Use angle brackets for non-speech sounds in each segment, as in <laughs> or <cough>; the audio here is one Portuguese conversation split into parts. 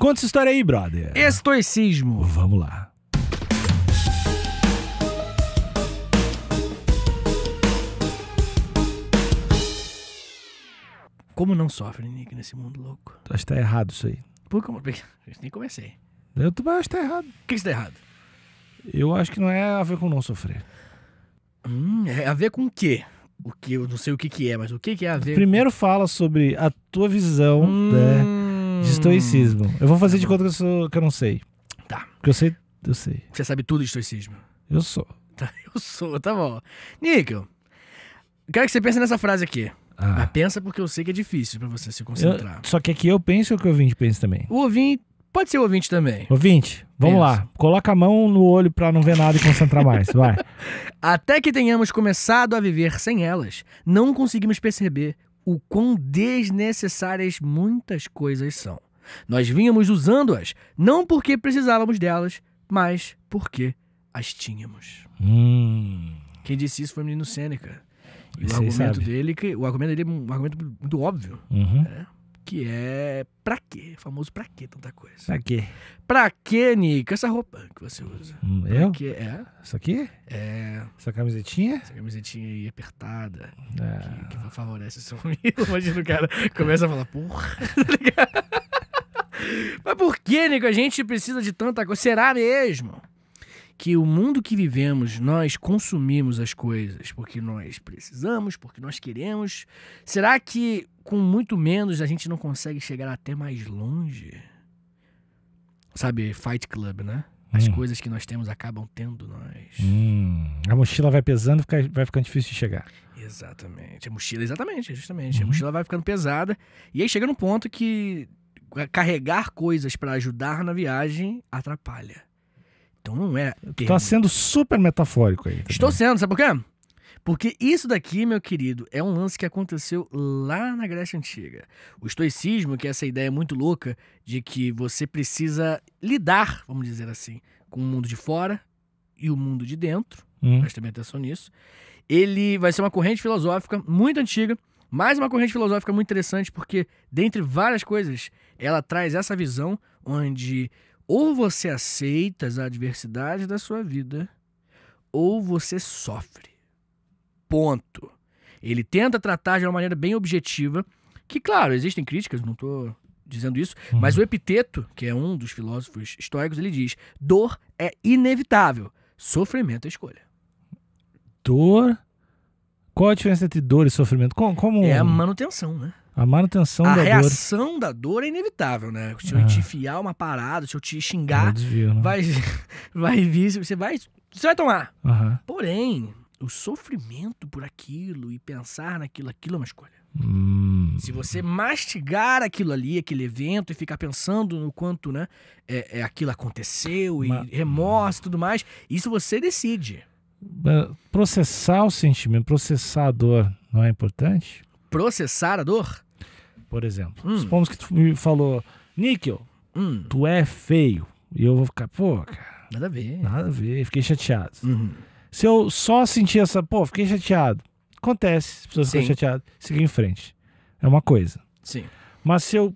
Conta essa história aí, brother. Estoicismo. Vamos lá. Como não sofre, Nick, nesse mundo louco? Tu acha que tá errado isso aí. Por como? Nem comecei. Eu também acho que tá errado. O que está errado? Eu acho que não é a ver com não sofrer. Hum, é a ver com o quê? O que eu não sei o que, que é, mas o que, que é a ver? Primeiro com... fala sobre a tua visão, hum... né? de estoicismo. Eu vou fazer tá de conta que eu, sou, que eu não sei. Tá. Porque eu sei, eu sei. Você sabe tudo de estoicismo? Eu sou. Tá, <laughs> eu sou, tá bom. Níquel, quero que você pense nessa frase aqui. Ah. Mas pensa porque eu sei que é difícil para você se concentrar. Eu, só que aqui eu penso ou que o ouvinte pensa também? O ouvinte Pode ser o ouvinte também. Ouvinte, vamos lá. Coloca a mão no olho para não ver nada e concentrar mais. Vai. <laughs> Até que tenhamos começado a viver sem elas, não conseguimos perceber o quão desnecessárias muitas coisas são. Nós vínhamos usando-as não porque precisávamos delas, mas porque as tínhamos. Hum. Quem disse isso foi o menino Sêneca. E o argumento dele, o argumento dele é um argumento muito óbvio. Uhum. É que é pra quê? Famoso pra quê tanta coisa? Pra quê? Pra quê, Nico? Essa roupa que você usa. Hum, eu? Quê? É. Isso aqui? É. Essa camisetinha? Essa camisetinha aí apertada. É. Que, que favorece o seu sorriso. <laughs> Imagina o cara começa a falar, porra, <laughs> tá Mas por que, Nico? A gente precisa de tanta coisa. Será mesmo? que o mundo que vivemos, nós consumimos as coisas porque nós precisamos, porque nós queremos? Será que com muito menos a gente não consegue chegar até mais longe? Sabe, Fight Club, né? As hum. coisas que nós temos acabam tendo nós. Hum. A mochila vai pesando, fica, vai ficando difícil de chegar. Exatamente. A mochila, exatamente, justamente. A uhum. mochila vai ficando pesada. E aí chega num ponto que eh, carregar coisas para ajudar na viagem atrapalha. Então não é. Está sendo super metafórico aí. Tá Estou sendo, sabe por quê? Porque isso daqui, meu querido, é um lance que aconteceu lá na Grécia Antiga. O estoicismo, que é essa ideia muito louca de que você precisa lidar, vamos dizer assim, com o mundo de fora e o mundo de dentro, hum. bem atenção nisso, ele vai ser uma corrente filosófica muito antiga, mais uma corrente filosófica muito interessante, porque, dentre várias coisas, ela traz essa visão onde ou você aceita as adversidades da sua vida, ou você sofre. Ponto. Ele tenta tratar de uma maneira bem objetiva, que, claro, existem críticas, não estou dizendo isso, uhum. mas o Epiteto, que é um dos filósofos estoicos, ele diz: dor é inevitável, sofrimento é escolha. Dor. Qual a diferença entre dor e sofrimento? Como, como... É a manutenção, né? A manutenção a da dor. A reação da dor é inevitável, né? Se eu te é. enfiar uma parada, se eu te é xingar, desvio, né? vai, <laughs> vai vir, você vai, você vai tomar. Uhum. Porém, o sofrimento por aquilo e pensar naquilo, aquilo é uma escolha. Hum. Se você mastigar aquilo ali, aquele evento, e ficar pensando no quanto né, é, é aquilo aconteceu, e Mas... remorso e tudo mais, isso você decide. É, processar o sentimento, processar a dor, não é importante? Processar a dor? por exemplo. Hum. Supomos que tu me falou, Níquel, hum. tu é feio. E eu vou ficar, pô, cara. Nada a ver. Nada a ver, fiquei chateado. Uhum. Se eu só sentir essa, pô, fiquei chateado. Acontece, as pessoas ficam chateadas, seguir em frente. É uma coisa. Sim. Mas se eu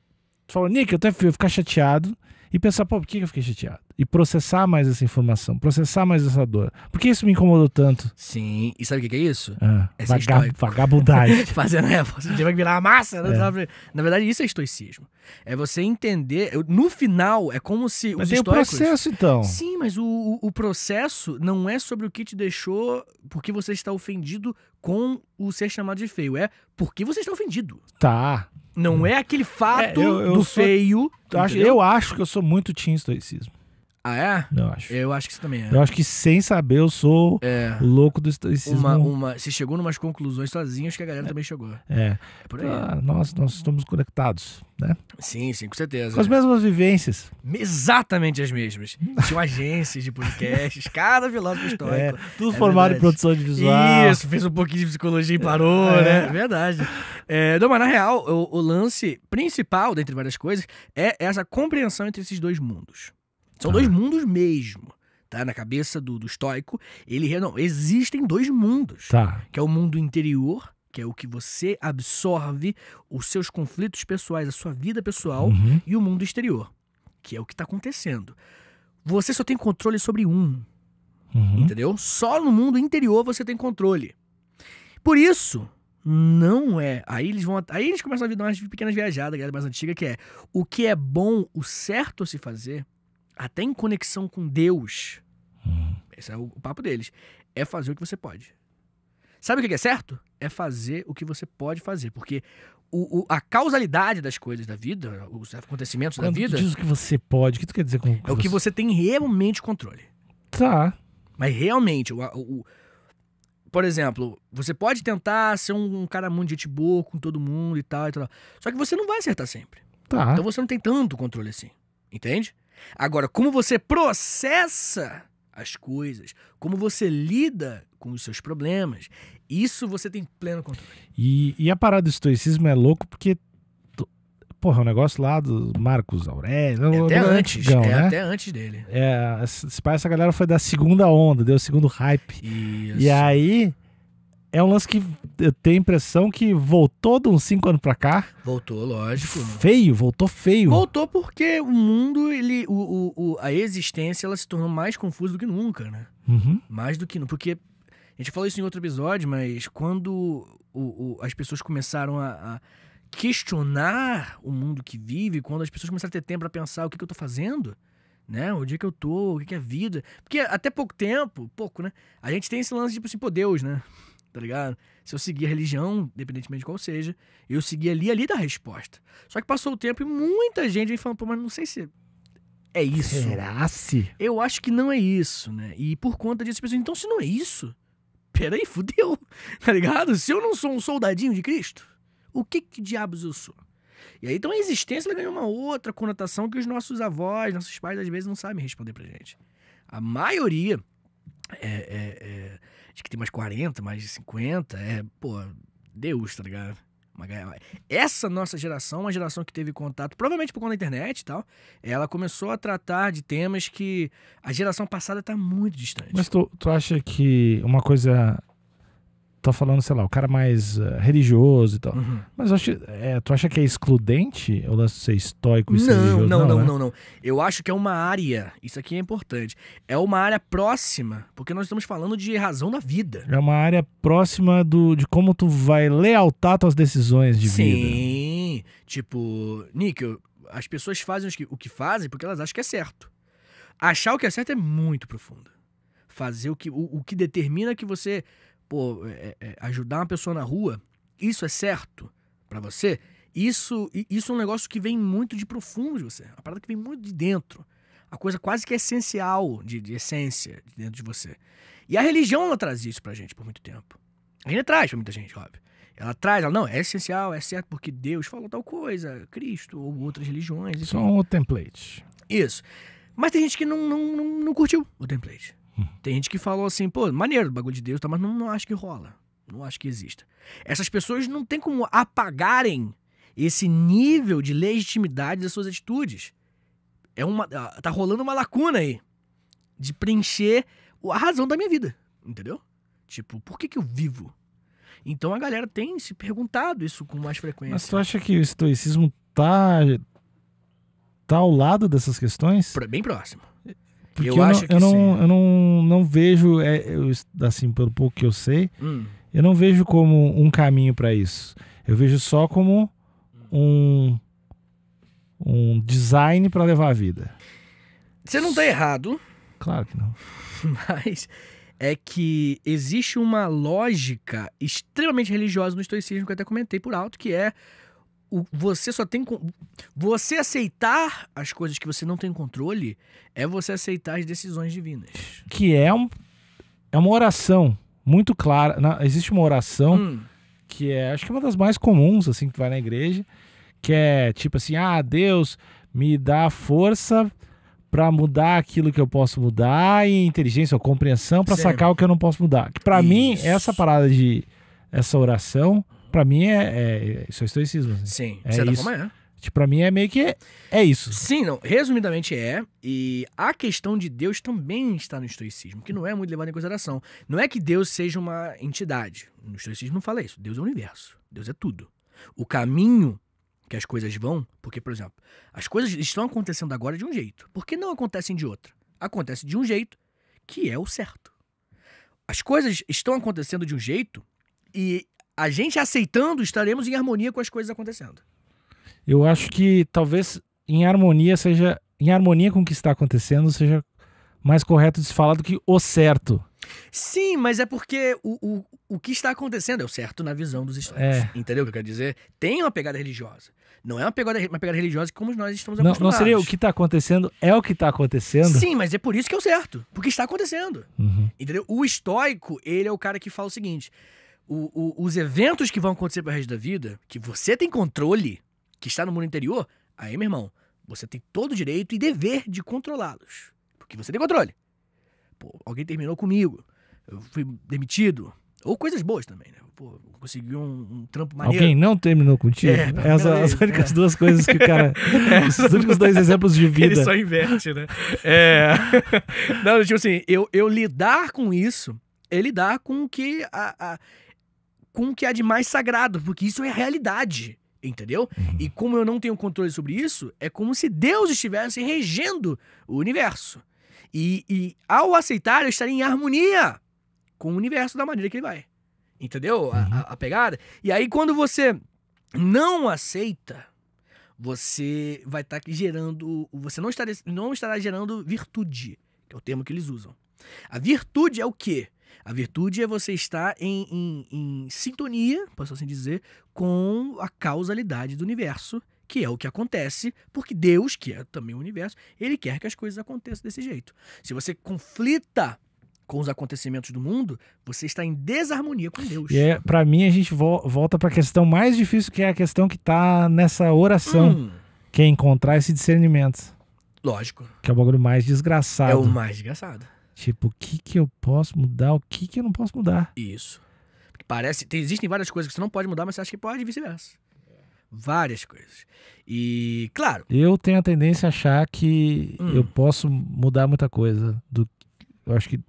falar, Nick, é eu até fui ficar chateado e pensar, pô, por que eu fiquei chateado? e processar mais essa informação, processar mais essa dor. Por que isso me incomodou tanto? Sim, e sabe o que é isso? Ah, é vaga vagabundagem. <laughs> Fazendo, é, você vai virar uma massa. Né? É. Na verdade, isso é estoicismo. É você entender. No final, é como se. Mas os tem o processo, então. Sim, mas o, o processo não é sobre o que te deixou porque você está ofendido com o ser chamado de feio. É porque você está ofendido. Tá. Não hum. é aquele fato é, eu, eu do sou, feio. Eu acho, eu acho que eu sou muito team estoicismo. Ah, é? Eu acho. Eu acho que isso também é. Eu acho que sem saber eu sou é. louco do estoicismo. Uma, uma, você chegou numas conclusões sozinho, acho que a galera é. também chegou. É. é por aí. Ah, nós, nós estamos conectados, né? Sim, sim, com certeza. Com as mesmas vivências. Exatamente as mesmas. Tinham agências de podcasts, cada filósofo histórico. É, tudo é formado verdade. em produção de visual. Isso, fez um pouquinho de psicologia e parou, é. né? Verdade. É, não, mas na real, o, o lance principal, dentre várias coisas, é essa compreensão entre esses dois mundos. São ah. dois mundos mesmo. Tá? Na cabeça do, do estoico, ele não, existem dois mundos. Tá. Que é o mundo interior, que é o que você absorve, os seus conflitos pessoais, a sua vida pessoal, uhum. e o mundo exterior, que é o que está acontecendo. Você só tem controle sobre um. Uhum. Entendeu? Só no mundo interior você tem controle. Por isso, não é. Aí eles vão. Aí eles começam a dar umas pequenas viajadas, galera mais antiga, que é o que é bom, o certo a se fazer, até em conexão com Deus, hum. esse é o, o papo deles, é fazer o que você pode. Sabe o que é certo? É fazer o que você pode fazer. Porque o, o, a causalidade das coisas da vida, os acontecimentos Quando da vida. Tu diz o que você pode, o que tu quer dizer com que É o que você tem realmente controle. Tá. Mas realmente, o, o, por exemplo, você pode tentar ser um, um cara muito gente boa com todo mundo e tal, e tal. Só que você não vai acertar sempre. Tá. Então você não tem tanto controle assim. Entende? Agora, como você processa as coisas, como você lida com os seus problemas, isso você tem pleno controle. E, e a parada do estoicismo é louco porque porra, o um negócio lá do Marcos Aurélio. É até antes, antigão, é né? até antes dele. É, se parece essa galera foi da segunda onda, deu o segundo hype. Isso. E aí, é um lance que eu eh, tenho a impressão que voltou de uns 5 anos pra cá. Voltou, lógico. Feio, voltou feio. Voltou porque o mundo, ele, o, o, a existência, ela se tornou mais confusa do que nunca, né? Uhum. Mais do que nunca. Porque a gente falou isso em outro episódio, mas quando o, o, as pessoas começaram a, a, questionar o mundo que vive, quando as pessoas começaram a ter tempo para pensar o que, que eu tô fazendo, né? Onde é que eu tô? O que, que é vida? Porque até pouco tempo, pouco, né? A gente tem esse lance de, tipo assim, pô, Deus, né? tá ligado? Se eu seguir a religião, independentemente de qual seja, eu segui ali, ali da resposta. Só que passou o tempo e muita gente vem falando, pô, mas não sei se é isso. Será se? Eu acho que não é isso, né? E por conta disso, pessoas, então se não é isso, peraí, fudeu, <laughs> tá ligado? Se eu não sou um soldadinho de Cristo, o que que diabos eu sou? E aí, então a existência ganhou uma outra conotação que os nossos avós, nossos pais, às vezes não sabem responder pra gente. A maioria é, é, é acho que tem mais 40, mais 50. É, pô, Deus, tá ligado? Essa nossa geração, é uma geração que teve contato, provavelmente por conta da internet e tal, ela começou a tratar de temas que a geração passada tá muito distante. Mas tu, tu acha que uma coisa tá falando, sei lá, o cara mais uh, religioso e tal. Uhum. Mas acho, é, tu acha que é excludente o lance de ser estoico e não, ser religioso? Não, não, não, né? não, não. Eu acho que é uma área, isso aqui é importante, é uma área próxima, porque nós estamos falando de razão da vida. É uma área próxima do, de como tu vai lealtar tuas decisões de Sim. vida. Sim, tipo, Níquel, as pessoas fazem o que fazem porque elas acham que é certo. Achar o que é certo é muito profundo. Fazer o que, o, o que determina que você pô, é, é, ajudar uma pessoa na rua, isso é certo para você? Isso, isso é um negócio que vem muito de profundo de você, uma parada que vem muito de dentro. A coisa quase que é essencial de, de essência de dentro de você. E a religião ela traz isso pra gente por muito tempo. Ainda traz pra muita gente, óbvio. Ela traz, ela não, é essencial, é certo porque Deus falou tal coisa, Cristo ou outras religiões. Só um template. Isso. Mas tem gente que não, não, não, não curtiu o template. Tem gente que falou assim, pô, maneiro bagulho de Deus, tá? mas não, não acho que rola. Não acho que exista. Essas pessoas não tem como apagarem esse nível de legitimidade das suas atitudes. É uma, ah, tá rolando uma lacuna aí de preencher a razão da minha vida, entendeu? Tipo, por que, que eu vivo? Então a galera tem se perguntado isso com mais frequência. Mas tu acha que o estoicismo tá, tá ao lado dessas questões? Bem próximo. Porque eu, eu acho não, que eu não, Eu não, não vejo, é, eu, assim, pelo pouco que eu sei, hum. eu não vejo como um caminho para isso. Eu vejo só como um, um design para levar a vida. Você não tá errado. Claro que não. <laughs> Mas é que existe uma lógica extremamente religiosa no estoicismo que eu até comentei por alto, que é o, você só tem. Você aceitar as coisas que você não tem controle é você aceitar as decisões divinas. Que é, um, é uma oração muito clara. Na, existe uma oração hum. que é, acho que é uma das mais comuns, assim, que vai na igreja, que é tipo assim: ah, Deus, me dá força para mudar aquilo que eu posso mudar e inteligência ou compreensão para sacar o que eu não posso mudar. Que para mim essa parada de essa oração Pra mim é, é isso é estoicismo. Assim. Sim, é certa isso. forma é. Tipo, pra mim é meio que é isso. Sim, não, resumidamente é. E a questão de Deus também está no estoicismo, que não é muito levado em consideração. Não é que Deus seja uma entidade. No estoicismo não fala isso. Deus é o universo. Deus é tudo. O caminho que as coisas vão, porque, por exemplo, as coisas estão acontecendo agora de um jeito. Por que não acontecem de outro? Acontece de um jeito que é o certo. As coisas estão acontecendo de um jeito e a gente aceitando, estaremos em harmonia com as coisas acontecendo. Eu acho que talvez em harmonia seja. Em harmonia com o que está acontecendo, seja mais correto de se falar do que o certo. Sim, mas é porque o, o, o que está acontecendo é o certo na visão dos estoicos, É. Entendeu o que eu quero dizer? Tem uma pegada religiosa. Não é uma pegada, uma pegada religiosa como nós estamos não, acostumados. Não seria o que está acontecendo é o que está acontecendo? Sim, mas é por isso que é o certo. Porque está acontecendo. Uhum. Entendeu? O estoico, ele é o cara que fala o seguinte o, o, os eventos que vão acontecer pro resto da vida, que você tem controle, que está no mundo interior, aí, meu irmão, você tem todo o direito e dever de controlá-los. Porque você tem controle. Pô, alguém terminou comigo, eu fui demitido. Ou coisas boas também, né? Pô, consegui um, um trampo maneiro. Alguém não terminou contigo? É, Essa, as únicas é. duas coisas que o cara. os <laughs> únicos dois exemplos de vida. Ele só inverte, né? É. <laughs> não, tipo assim, eu, eu lidar com isso é lidar com o que a, a com o que há de mais sagrado, porque isso é realidade. Entendeu? Uhum. E como eu não tenho controle sobre isso, é como se Deus estivesse regendo o universo. E, e ao aceitar, eu estaria em harmonia com o universo da maneira que ele vai. Entendeu? Uhum. A, a, pegada. E aí, quando você não aceita, você vai estar tá gerando. Você não estará, não estará gerando virtude, que é o termo que eles usam. A virtude é o quê? A virtude é você estar em, em, em sintonia, posso assim dizer, com a causalidade do universo, que é o que acontece, porque Deus, que é também o universo, ele quer que as coisas aconteçam desse jeito. Se você conflita com os acontecimentos do mundo, você está em desarmonia com Deus. E é, para mim a gente vo volta para a questão mais difícil, que é a questão que está nessa oração, hum. que é encontrar esse discernimento. Lógico. Que é o bagulho mais desgraçado. É o mais desgraçado. Tipo, o que que eu posso mudar, o que que eu não posso mudar. Isso. parece, tem, existem várias coisas que você não pode mudar, mas você acha que pode e vice-versa. Várias coisas. E, claro. Eu tenho a tendência a achar que hum. eu posso mudar muita coisa. Do, eu acho que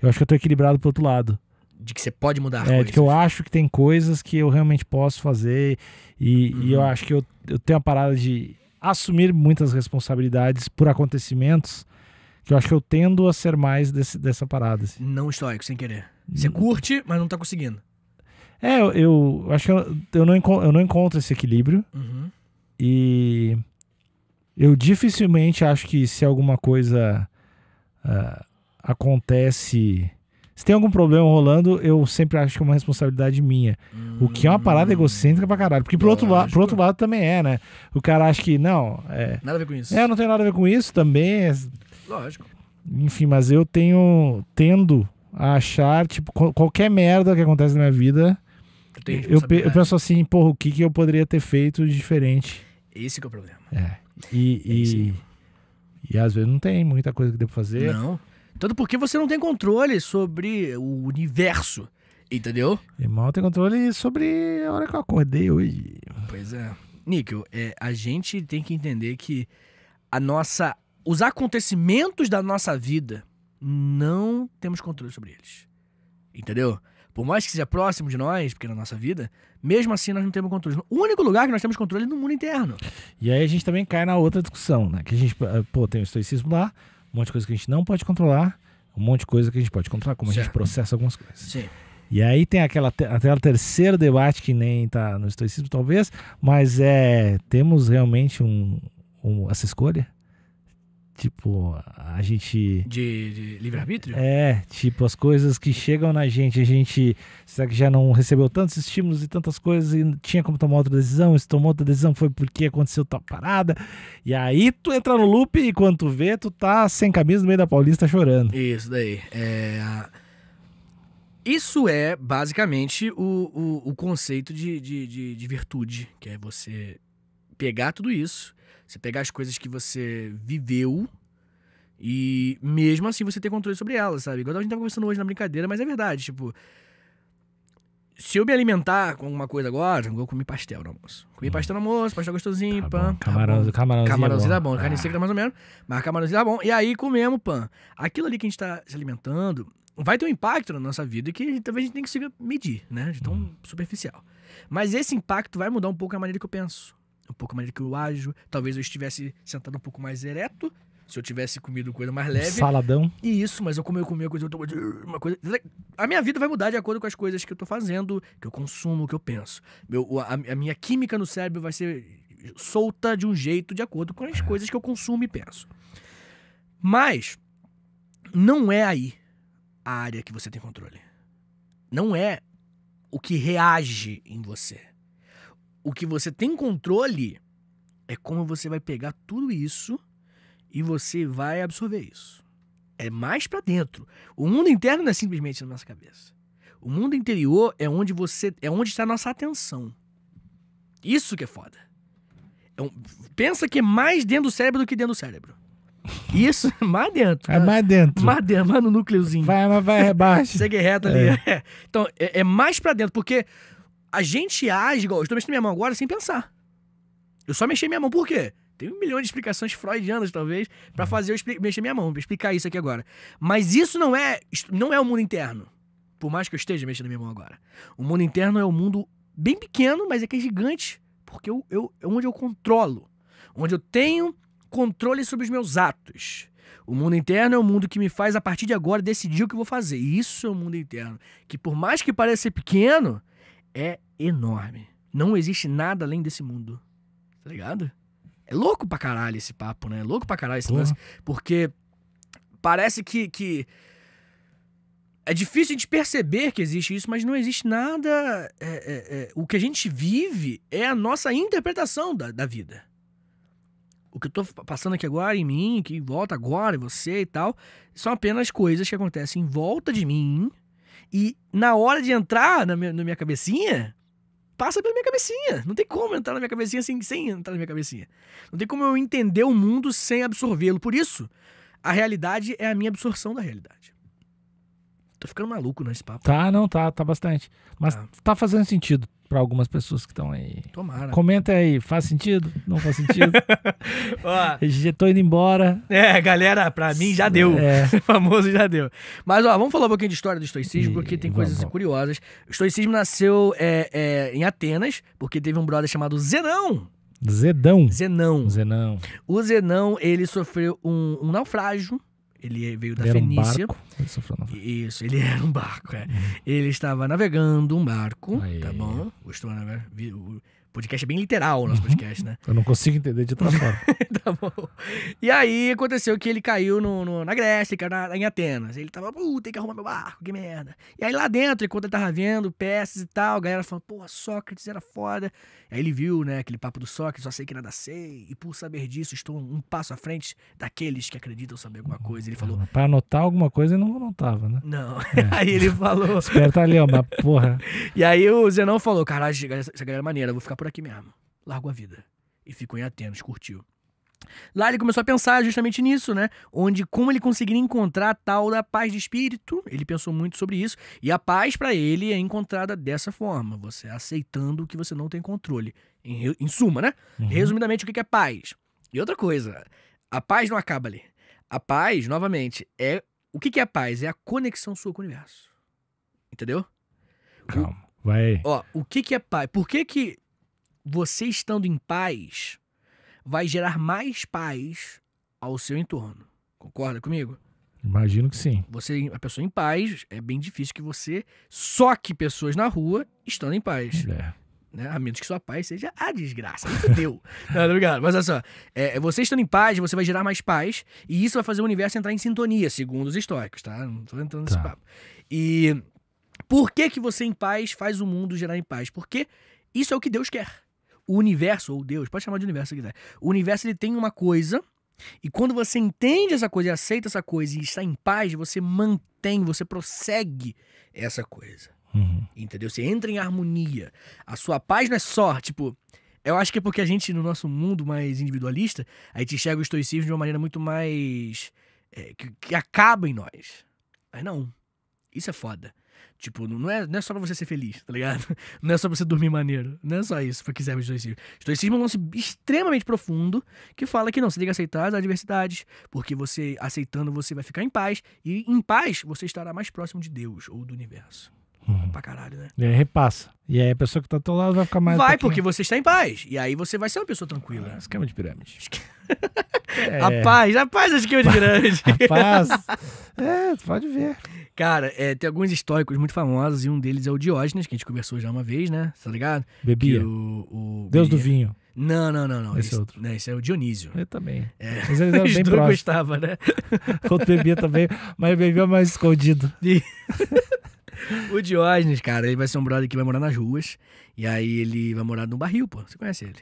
eu acho que eu tô equilibrado pro outro lado. De que você pode mudar é, coisas. É, que eu acho que tem coisas que eu realmente posso fazer. E, uhum. e eu uhum. acho que eu, eu tenho a parada de assumir muitas responsabilidades por acontecimentos que eu acho que eu tendo a ser mais desse, dessa parada. Assim. Não estoico, sem querer. Você hum. curte, mas não tá conseguindo. É, eu, eu acho que eu, eu, não encontro, eu não encontro esse equilíbrio. Uhum. E eu dificilmente acho que se alguma coisa uh, acontece. Se tem algum problema rolando, eu sempre acho que é uma responsabilidade minha. Hum, o que é uma parada hum. egocêntrica pra caralho. Porque pro outro, pro outro lado também é, né? O cara acha que, não. É, nada a ver com isso. É, não tem nada a ver com isso também. É... Lógico. Enfim, mas eu tenho. tendo a achar, tipo, qualquer merda que acontece na minha vida. Eu, eu penso assim, porra, o que, que eu poderia ter feito de diferente? Esse que é o problema. É. E, e, e às vezes não tem muita coisa que devo fazer. Não. Tanto porque você não tem controle sobre o universo. Entendeu? E mal tem controle sobre a hora que eu acordei hoje. Pois é. Níquel, é, a gente tem que entender que a nossa os acontecimentos da nossa vida, não temos controle sobre eles. Entendeu? Por mais que seja próximo de nós, porque é na nossa vida, mesmo assim nós não temos controle. O único lugar que nós temos controle é no mundo interno. E aí a gente também cai na outra discussão, né? Que a gente, eh, pô, tem o estoicismo lá, um monte de coisa que a gente não pode controlar, um monte de coisa que a gente pode controlar, como certo. a gente processa algumas coisas. Sim. E aí tem aquela, aquela terceiro debate que nem tá no estoicismo, talvez, mas é. Temos realmente um, um essa escolha? Tipo, a gente. De, de livre-arbítrio? É, tipo, as coisas que chegam na gente, a gente. Será que já não recebeu tantos estímulos e tantas coisas e tinha como tomar outra decisão? Se tomou outra decisão foi porque aconteceu tal parada. E aí tu entra no loop e quando tu vê, tu tá sem camisa no meio da Paulista chorando. Isso daí. É. Isso é basicamente o, o, o conceito de, de, de, de, virtude, que é você pegar tudo isso você pegar as coisas que você viveu e mesmo assim você ter controle sobre elas, sabe? Igual a gente tá conversando hoje na brincadeira, mas é verdade, tipo. Se eu me alimentar com alguma coisa agora, eu vou comer pastel no almoço. Comi hum. pastel no almoço, pastel gostosinho, tá camarãozinho, Camarão, tá camarãozinho. Camarãozinho é tá bom, carne ah. seca tá mais ou menos, mas camarãozinho tá bom. E aí comemos pã. Aquilo ali que a gente tá se alimentando vai ter um impacto na nossa vida que talvez a gente nem consiga medir, né? De tão hum. superficial. Mas esse impacto vai mudar um pouco a maneira que eu penso um pouco mais do que eu ajo. Talvez eu estivesse sentado um pouco mais ereto. Se eu tivesse comido coisa mais leve. Saladão. E isso, mas eu comi eu comi coisa, eu tô... uma coisa. A minha vida vai mudar de acordo com as coisas que eu tô fazendo, que eu consumo, que eu penso. Meu, a, a minha química no cérebro vai ser solta de um jeito de acordo com as coisas que eu consumo e penso. Mas não é aí a área que você tem controle. Não é o que reage em você o que você tem controle é como você vai pegar tudo isso e você vai absorver isso. É mais para dentro. O mundo interno não é simplesmente na nossa cabeça. O mundo interior é onde você é onde está a nossa atenção. Isso que é foda. É um, pensa que é mais dentro do cérebro do que dentro do cérebro. Isso, é mais dentro. É tá? mais dentro. Mais dentro, mais no núcleozinho. Vai, mas vai, rebaixa. Segue reto ali. É. É. <laughs> Então, é, é mais para dentro, porque a gente age igual. Eu estou mexendo minha mão agora sem pensar. Eu só mexi minha mão. Por quê? Tem um milhão de explicações freudianas, talvez, para uhum. fazer eu mexer minha mão, pra explicar isso aqui agora. Mas isso não é, não é o mundo interno. Por mais que eu esteja mexendo minha mão agora. O mundo interno é um mundo bem pequeno, mas é que é gigante. Porque eu, eu, é onde eu controlo. Onde eu tenho controle sobre os meus atos. O mundo interno é o mundo que me faz, a partir de agora, decidir o que eu vou fazer. isso é o mundo interno. Que por mais que pareça pequeno, é enorme. Não existe nada além desse mundo. Tá ligado? É louco pra caralho esse papo, né? É louco pra caralho esse Porra. lance. Porque parece que, que. É difícil de perceber que existe isso, mas não existe nada. É, é, é... o que a gente vive é a nossa interpretação da, da vida. O que eu tô passando aqui agora em mim, que volta agora, em você e tal, são apenas coisas que acontecem em volta de mim e na hora de entrar na minha, na minha cabecinha, passa pela minha cabecinha. Não tem como entrar na minha cabecinha sem, sem entrar na minha cabecinha. Não tem como eu entender o mundo sem absorvê-lo. Por isso, a realidade é a minha absorção da realidade. Tô ficando maluco nesse né, papo. Tá, não, tá, tá bastante. Mas tá, tá fazendo sentido para algumas pessoas que estão aí. Tomara. Comenta aí, faz sentido? Não faz sentido? <laughs> ó, já tô indo embora. É, galera, para mim já deu. É. <laughs> famoso já deu. Mas ó, vamos falar um pouquinho de história do estoicismo, e, porque tem coisas vamos. curiosas. O estoicismo nasceu é, é, em Atenas, porque teve um brother chamado Zenão. Zedão. Zenão. Zenão. O Zenão, ele sofreu um, um naufrágio ele veio da ele Fenícia. Um Isso, ele era um barco, é. Uhum. Ele estava navegando um barco, tá bom? Gostou, né? O podcast é bem literal, o nosso uhum. podcast, né? <laughs> Eu não consigo entender de outra <laughs> forma. tá bom. E aí aconteceu que ele caiu no, no na Grécia, caiu na, em Atenas. Ele tava, uh, tem que arrumar meu barco, que merda. E aí lá dentro, enquanto ele tava vendo peças e tal, a galera falando, pô, Sócrates era foda. Aí ele viu, né, aquele papo do só que só sei que nada sei, e por saber disso estou um passo à frente daqueles que acreditam saber alguma coisa. Ele falou... Uhum. Para anotar alguma coisa ele não anotava, né? Não. É. <laughs> aí ele falou... Esperta tá ali, ó, mas porra... <laughs> e aí o Zenão falou, caralho, essa galera é maneira, vou ficar por aqui mesmo. Largo a vida. E ficou em Atenas, curtiu. Lá ele começou a pensar justamente nisso, né? Onde como ele conseguiria encontrar a tal da paz de espírito? Ele pensou muito sobre isso e a paz para ele é encontrada dessa forma, você aceitando que você não tem controle. Em, em suma, né? Uhum. Resumidamente, o que é paz? E outra coisa, a paz não acaba ali. A paz, novamente, é o que é a paz? É a conexão sua com o universo. Entendeu? Calma, o... vai. Ó, o que é paz? Por que que você estando em paz vai gerar mais paz ao seu entorno. Concorda comigo? Imagino que sim. Você, a pessoa em paz, é bem difícil que você soque pessoas na rua estando em paz. É. Né? A menos que sua paz seja a desgraça. Fudeu. <laughs> não, obrigado. Mas olha só. É, é, você estando em paz, você vai gerar mais paz. E isso vai fazer o universo entrar em sintonia, segundo os históricos, tá? Não tô entrando nesse tá. papo. E por que que você em paz faz o mundo gerar em paz? Porque isso é o que Deus quer o universo, ou Deus, pode chamar de universo se quiser. O universo ele tem uma coisa, e quando você entende essa coisa e aceita essa coisa e está em paz, você mantém, você prossegue essa coisa. Uhum. Entendeu? Você entra em harmonia. A sua paz não é só, tipo. Eu acho que é porque a gente, no nosso mundo mais individualista, a gente enxerga o estoicismo de uma maneira muito mais. É, que, que acaba em nós. Mas não. Isso é foda. Tipo, não é, não é só pra você ser feliz, tá ligado? <laughs> Não é só pra você dormir maneiro. Não é só isso pra quiser serve o estoicismo. O estoicismo é um lance extremamente profundo que fala que não, você tem que aceitar as adversidades, porque você, aceitando, você vai ficar em paz, e em paz você estará mais próximo de Deus ou do universo. Uhum. Pra caralho, né? E aí repassa. E aí a pessoa que tá do teu lado vai ficar mais. Vai, pouquinho. porque você está em paz. E aí você vai ser uma pessoa tranquila. Ah, esquema de pirâmide. é... A paz, a paz é esquema de <laughs> pirâmide. a paz. É, pode ver. Cara, é, tem alguns históricos muito famosos e um deles é o Diógenes, que a gente conversou já uma vez, né? Tá ligado? Bebia. O, o Deus bebia. do vinho. Não, não, não, não. Esse, é esse é outro. Né, esse é o Dionísio. Eu também. É. Mas ele era <laughs> bem próximo. gostava, né? <laughs> Outro bebia também, mas bebia mais escondido. <laughs> E... o Diógenes, cara, ele vai ser um brother que vai morar nas ruas. E aí ele vai morar num barril, pô. Você conhece ele?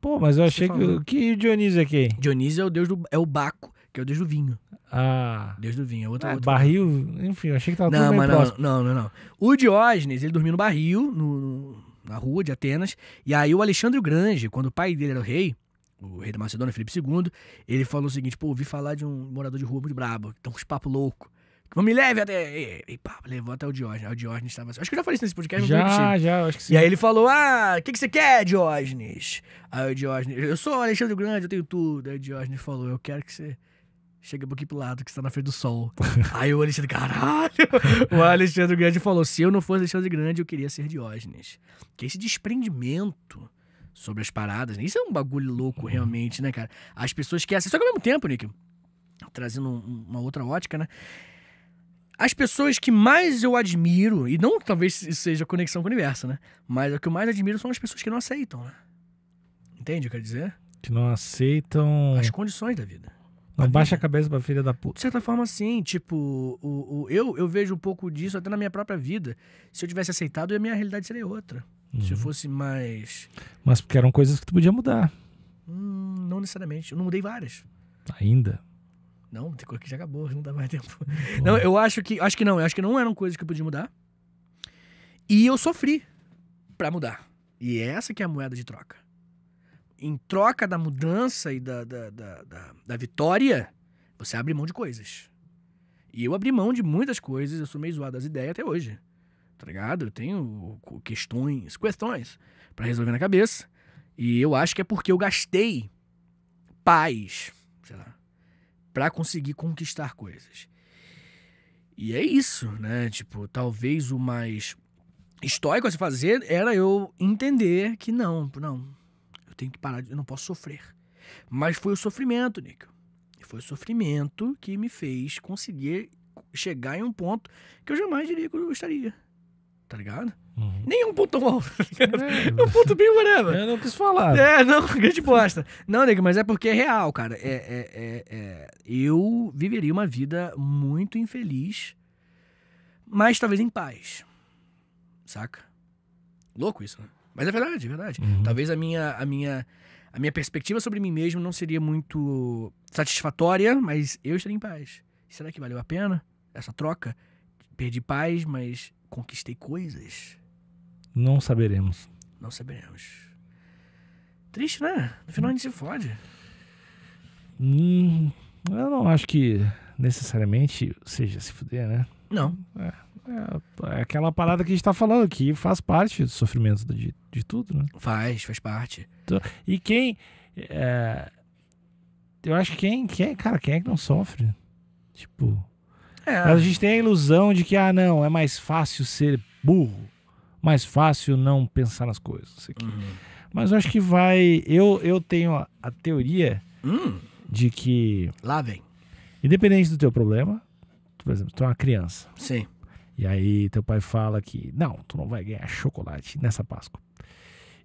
Pô, mas eu achei que. Que Dionísio é quem? Dionísio é o deus do. É o Baco, que é o deus do vinho. Ah. Deus do vinho, é ah, Barril, enfim, eu achei que tava não, tudo bem mas próximo. Não, não, não, O Diógenes, ele dormia no barril, no, na rua de Atenas. E aí o Alexandre o Grande, quando o pai dele era o rei, o rei da Macedônia, Felipe II, ele falou o seguinte: pô, ouvi falar de um morador de rua muito brabo, que tá com os papos loucos. me leve até. E pá, levou até o Diógenes. Aí o Diógenes estava assim. Acho que eu já falei isso nesse podcast, já, Já, já, acho que sim. E aí ele falou: Ah, o que, que você quer, Diógenes? Aí o Diógenes, eu sou o Alexandre Grande, eu tenho tudo. Aí o Diógenes falou: Eu quero que você Chegamos aqui pro lado, que está na frente do sol. <laughs> Aí o Alexandre, caralho! O Alexandre Grande falou: se eu não fosse Alexandre Grande, eu queria ser Diógenes. Que esse desprendimento sobre as paradas, né? Isso é um bagulho louco, uhum. realmente, né, cara? As pessoas que. Só que ao mesmo tempo, Nick, trazendo uma outra ótica, né? As pessoas que mais eu admiro, e não talvez isso seja conexão com o universo, né? Mas o que eu mais admiro são as pessoas que não aceitam, né? Entende o que eu quero dizer? Que não aceitam. As condições da vida. Não baixa a cabeça pra filha da puta. De certa forma, sim. Tipo, o, o, eu, eu vejo um pouco disso até na minha própria vida. Se eu tivesse aceitado, a minha realidade seria outra. Uhum. Se eu uhum. fosse mais. Mas porque eram coisas que tu podia mudar. Hum, não necessariamente. Eu não mudei várias. Ainda? Não, tem coisa que já acabou, não dá mais tempo. Não, eu acho que. Acho que não. Eu acho que não eram coisas que eu podia mudar. E eu sofri para mudar. E é essa que é a moeda de troca em troca da mudança e da, da, da, da, da vitória, você abre mão de coisas. E eu abri mão de muitas coisas, eu sou meio zoado das ideias até hoje. Tá ligado? Eu tenho questões, questões para resolver na cabeça. E eu acho que é porque eu gastei paz, sei lá, para conseguir conquistar coisas. E é isso, né? Tipo, talvez o mais estoico a se fazer era eu entender que não, não, tenho que parar, eu não posso sofrer. Mas foi o sofrimento, Nico Foi o sofrimento que me fez conseguir chegar em um ponto que eu jamais diria que eu gostaria. Tá ligado? Uhum. Nem um ponto mal. Tá é. é, um ponto bem whatever. Eu não quis falar. É, não, <laughs> grande bosta. Não, nego, mas é porque é real, cara. É, é, é, é, Eu viveria uma vida muito infeliz, mas talvez em paz. Saca? Louco isso, né? Mas é verdade, é verdade. Uhum. Talvez a minha, a, minha, a minha perspectiva sobre mim mesmo não seria muito satisfatória, mas eu estaria em paz. Será que valeu a pena essa troca? Perdi paz, mas conquistei coisas. Não saberemos. Não saberemos. Triste, né? No final hum. a gente se fode. Hum, eu não acho que necessariamente seja se fuder, né? Não. É. É, é, aquela parada que a gente tá falando, que faz parte do sofrimento de, de tudo, né? Faz, faz parte. Então, e quem. É, eu acho que quem, quem. Cara, quem é que não sofre? Tipo. É. A gente tem a ilusão de que, ah, não, é mais fácil ser burro, mais fácil não pensar nas coisas. Uhum. Mas eu acho que vai. Eu, eu tenho a, a teoria hum. de que. Lá vem. Independente do teu problema, por exemplo, tu é uma criança. Sim e aí teu pai fala que não, tu não vai ganhar chocolate nessa Páscoa.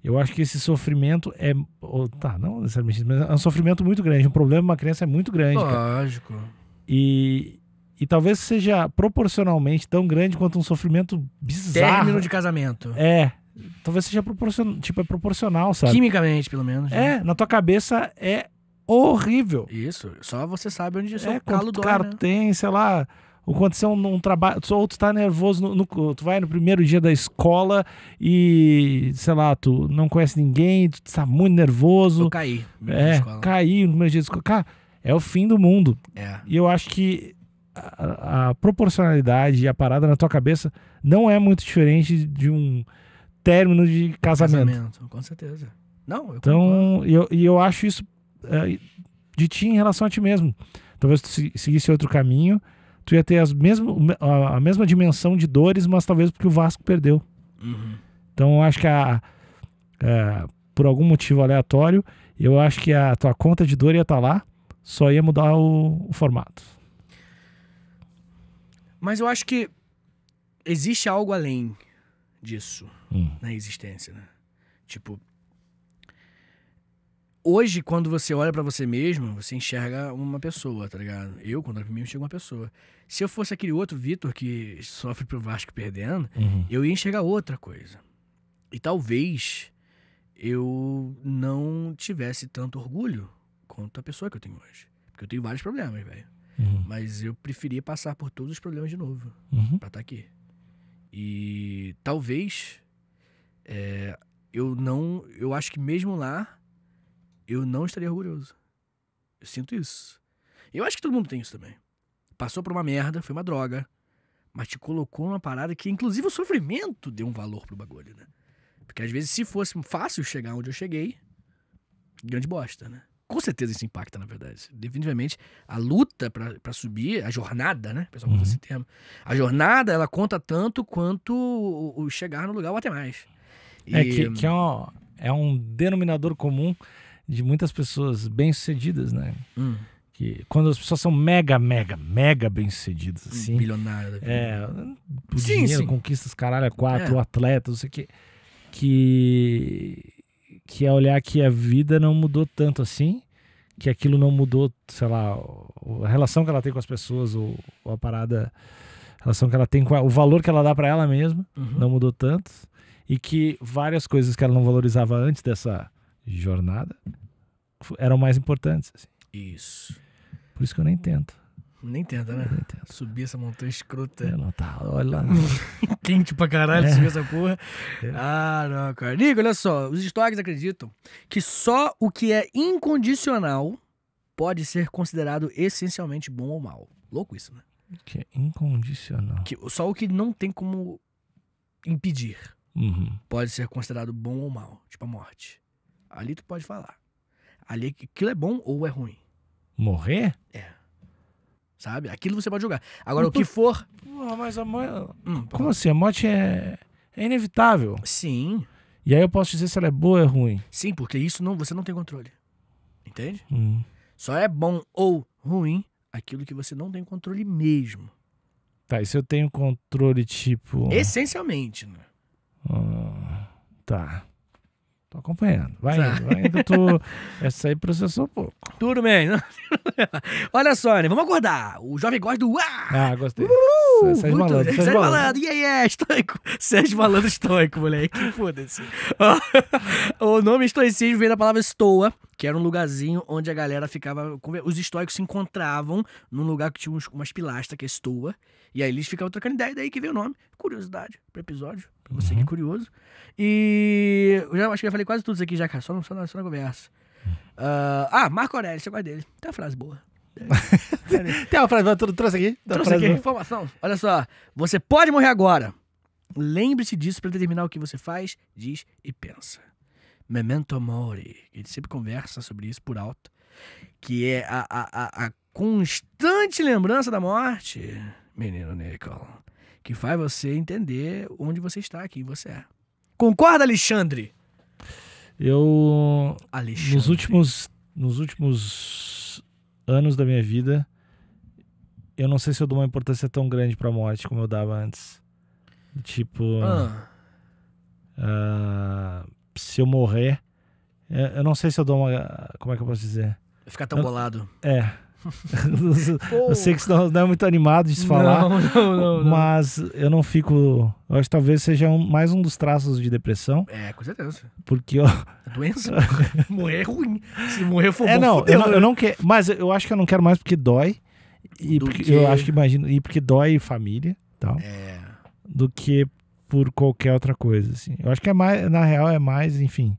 Eu acho que esse sofrimento é. Ou, tá, não necessariamente, mas é um sofrimento muito grande. Um problema uma criança é muito grande. Lógico. Cara. E, e talvez seja proporcionalmente tão grande quanto um sofrimento bizarro. Término de casamento. É. Talvez seja proporcional, tipo, é proporcional, sabe? Quimicamente, pelo menos. Né? É, na tua cabeça é horrível. Isso, só você sabe onde é, o calo dói, né? Cara, né? tem, sei lá, aconteceu um, um trabalho, ou tu tá nervoso, no, no, tu vai no primeiro dia da escola e, sei lá, tu não conhece ninguém, tu tá muito nervoso. Eu caí. No é, caí no primeiro dia da escola. Cara, é o fim do mundo. É. E eu acho que a, a, proporcionalidade e a parada na tua cabeça não é muito diferente de um término de casamento. Casamento, com certeza. Não, eu Então, e eu, eu acho isso é, de ti em relação a ti mesmo. Talvez tu seguisse outro caminho tu ia ter as mesmo, a, mesma dimensão de dores, mas talvez porque o Vasco perdeu. Uhum. Então eu acho que a, é, por algum motivo aleatório, eu acho que a tua conta de dor ia estar tá lá, só ia mudar o, o formato. Mas eu acho que existe algo além disso hum. na existência, né? Tipo, hoje, quando você olha para você mesmo, você enxerga uma pessoa, tá ligado? Eu, quando olho pra mim, enxergo uma pessoa. Se eu fosse aquele outro Vitor que sofre pro Vasco perdendo, uhum. eu ia enxergar outra coisa. E talvez eu não tivesse tanto orgulho quanto a pessoa que eu tenho hoje. Porque eu tenho vários problemas, velho. Uhum. Mas eu preferia passar por todos os problemas de novo uhum. pra estar tá aqui. E talvez é, eu não. Eu acho que mesmo lá eu não estaria orgulhoso. Eu sinto isso. Eu acho que todo mundo tem isso também. Passou por uma merda, foi uma droga, mas te colocou numa parada que, inclusive, o sofrimento deu um valor pro bagulho, né? Porque às vezes, se fosse fácil chegar onde eu cheguei, grande bosta, né? Com certeza isso impacta, na verdade. Definitivamente, a luta para subir, a jornada, né? pessoal usa uhum. esse termo. A jornada, ela conta tanto quanto o, o chegar no lugar ou até mais. E... É que, que é, um, é um denominador comum de muitas pessoas bem-sucedidas, né? Hum. Que quando as pessoas são mega, mega, mega bem-sucedidas, hum, assim. Bilionário. É, o sim, dinheiro, sim. conquistas, caralho, é quatro, é. atletas, não sei o quê. Que, que é olhar que a vida não mudou tanto assim, que aquilo não mudou, sei lá, a relação que ela tem com as pessoas, ou, ou a parada, a relação que ela tem com a, o valor que ela dá para ela mesma, uhum. não mudou tanto. E que várias coisas que ela não valorizava antes dessa jornada eram mais importantes. Assim. Isso. Por isso que eu nem tento. Nem tenta, né? Nem Subir essa montanha escrota. É, não tá, olha lá. <laughs> Quente pra caralho é. subir essa porra. É. Ah, não, cara. Nico, olha só. Os estoques acreditam que só o que é incondicional pode ser considerado essencialmente bom ou mal. Louco isso, né? Que é incondicional. Que, só o que não tem como impedir uhum. pode ser considerado bom ou mal. Tipo a morte. Ali tu pode falar. Ali é aquilo é bom ou é ruim. Morrer? É. Sabe? Aquilo você pode jogar. Agora, o que for. Porra, mas a morte. Hum, Como assim? A morte é... é inevitável. Sim. E aí eu posso dizer se ela é boa ou é ruim. Sim, porque isso não, você não tem controle. Entende? Hum. Só é bom ou ruim aquilo que você não tem controle mesmo. Tá, e se eu tenho controle, tipo. Essencialmente, né? Ah, tá. Tô acompanhando. Vai, tá. vai ainda <laughs> Essa aí processou um pouco. Tudo bem. Né? <laughs> Olha só, né? Vamos acordar. O jovem gosta do. Ah, gostei. Uhul. Uh, Sérgio muito, Malandro. Sérgio, Malandro. Malandro. Yeah, yeah, estoico. <laughs> Sérgio Malandro estoico, moleque. Foda-se. <laughs> o nome estoicismo vem da palavra estoa, que era um lugarzinho onde a galera ficava. Os estoicos se encontravam num lugar que tinha umas pilastras, que é estoa. E aí eles ficavam trocando ideia, daí que veio o nome. Curiosidade pro episódio, pra você uhum. que é uhum. curioso. E eu já acho que já falei quase tudo isso aqui já, cara. Só, só, só na, só na conversa. Uh, ah, Marco Aurélio, você gosta dele. Tem uma frase boa. <laughs> Tem uma frase, trouxe aqui? Trouxe aqui informação. Olha só. Você pode morrer agora. Lembre-se disso para determinar o que você faz, diz e pensa. Memento mori. Ele sempre conversa sobre isso por alto. Que é a, a, a, a constante lembrança da morte, menino Nicol, que faz você entender onde você está, quem você é. Concorda, Alexandre? Eu. Alexandre. Nos últimos. Nos últimos anos da minha vida, eu não sei se eu dou uma importância tão grande pra morte como eu dava antes. Tipo. Ah. Uh, se eu morrer, eu não sei se eu dou uma. Como é que eu posso dizer? Ficar tão eu, bolado. É. <laughs> eu sei que isso não, é muito animado de se falar, não, não, mas eu não fico. Eu acho que talvez seja um, mais um dos traços de depressão. É, com certeza. Porque eu. A é doença? <laughs> morrer é ruim. Se morrer for é, bom, não, fudeu, eu não, né? eu não quero. Mas eu acho que eu não quero mais porque dói. E Do porque, que... eu acho que imagino. E porque dói família tal. É. Do que por qualquer outra coisa, assim. Eu acho que é mais, na real, é mais, enfim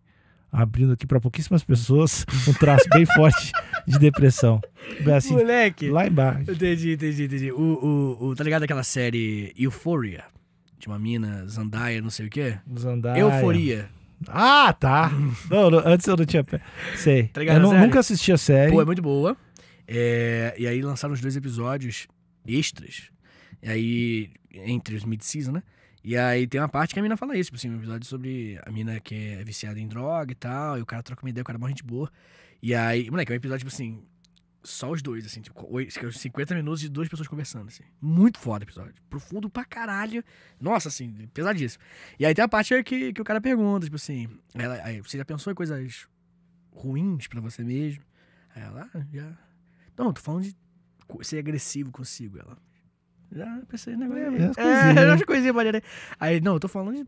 abrindo aqui para pouquíssimas pessoas um traço bem forte de depressão. Assim, Moleque. Lá embaixo. Entendi, entendi, entendi. O, o, o, tá ligado aquela série Euphoria? De uma mina, Zandaia, não sei o quê? Zandaia. Euforia. Ah, tá. não, não, antes eu não tinha. Sei. Tá eu não, nunca assisti a série. Pô, é muito boa. É, e aí lançaram os dois episódios extras. E aí, entre os mid-season, né? E aí tem uma parte que a mina fala isso, tipo assim, um episódio sobre a mina que é viciada em droga e tal, e o cara troca uma ideia, o cara é uma gente boa. E aí, moleque, é um episódio, tipo assim, só os dois, assim, tipo, 50 minutos de duas pessoas conversando, assim. Muito foda o episódio. Profundo pra caralho. Nossa, assim, pesadíssimo. E aí tem a parte que, que o cara pergunta, tipo assim, ela, aí, você já pensou em coisas ruins para você mesmo? Aí ela, ah, já. Não, tô falando de ser agressivo consigo. Ela, já pensei, né? É, as é, coisinhas, é, né? Aí, não, eu tô falando de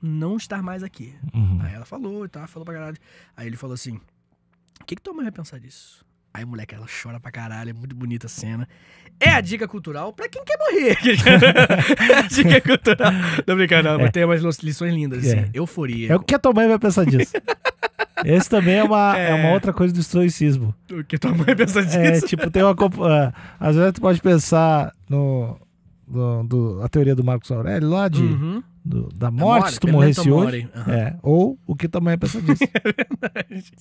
não estar mais aqui. Uhum. Aí ela falou e tal, falou pra caralho. Aí ele falou assim: o que, que tua mãe vai pensar disso? Aí, moleque, ela chora pra caralho, é muito bonita a cena. É a dica cultural pra quem quer morrer. <laughs> é a dica cultural. Não brincando, não, é. mas tem umas lições lindas, é. assim. É. Euforia. É o que a tua mãe vai pensar disso. <laughs> Esse também é uma, <laughs> é. é uma outra coisa do estoicismo. O que tua mãe pensa é, disso? É, tipo, tem uma. Uh, <laughs> às vezes tu pode pensar no. no do, a teoria do Marcos Aurélio lá de. Uhum. Do, da morte, se tu morresse hoje. Uhum. É, ou o que também mãe pensa disso. <laughs> é verdade.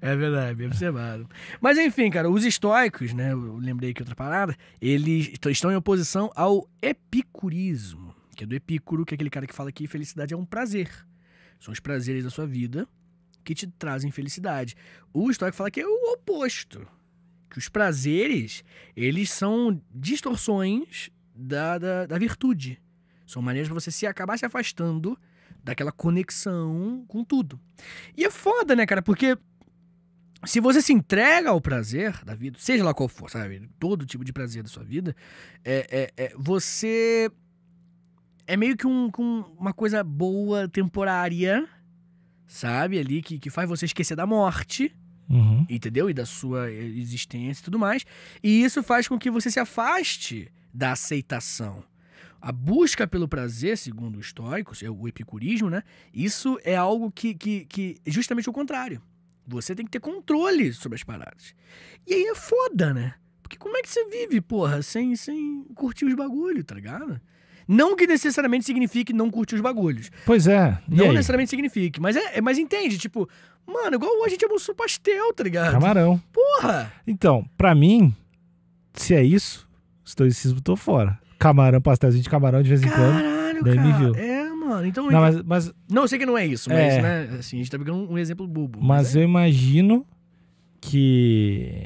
É verdade, bem observado. Mas enfim, cara, os estoicos, né? Eu lembrei aqui outra parada, eles estão em oposição ao epicurismo, que é do Epicuro, que é aquele cara que fala que felicidade é um prazer. São os prazeres da sua vida que te trazem felicidade. O histórico fala que é o oposto. Que os prazeres, eles são distorções da, da, da virtude. São maneiras para você se acabar se afastando daquela conexão com tudo. E é foda, né, cara? Porque se você se entrega ao prazer da vida, seja lá qual for, sabe? Todo tipo de prazer da sua vida, é, é, é você. É meio que um, uma coisa boa, temporária, sabe? Ali que, que faz você esquecer da morte. Uhum. Entendeu? E da sua eh, existência e tudo mais. E isso faz com que você se afaste da aceitação. A busca pelo prazer, segundo os estoicos, é o epicurismo, né? Isso é algo que, que, que é justamente o contrário. Você tem que ter controle sobre as paradas. E aí é foda, né? Porque como é que você vive, porra, sem, sem curtir os bagulho, tá ligado? Não que necessariamente signifique não curtir os bagulhos. Pois é. não necessariamente signifique. Mas, é, é, mas entende, tipo, mano, igual a gente almoçou é pastel, tá ligado? Camarão. Porra! Então, pra mim, se é isso, estoicismo tô fora. Camarão, pastelzinho de camarão de vez em quando. Caralho, cara. É, mano. Então, não, mas, mas, não, eu sei que não é isso, mas, é... né? Assim, a gente tá pegando um exemplo bobo. Mas, mas é? eu imagino que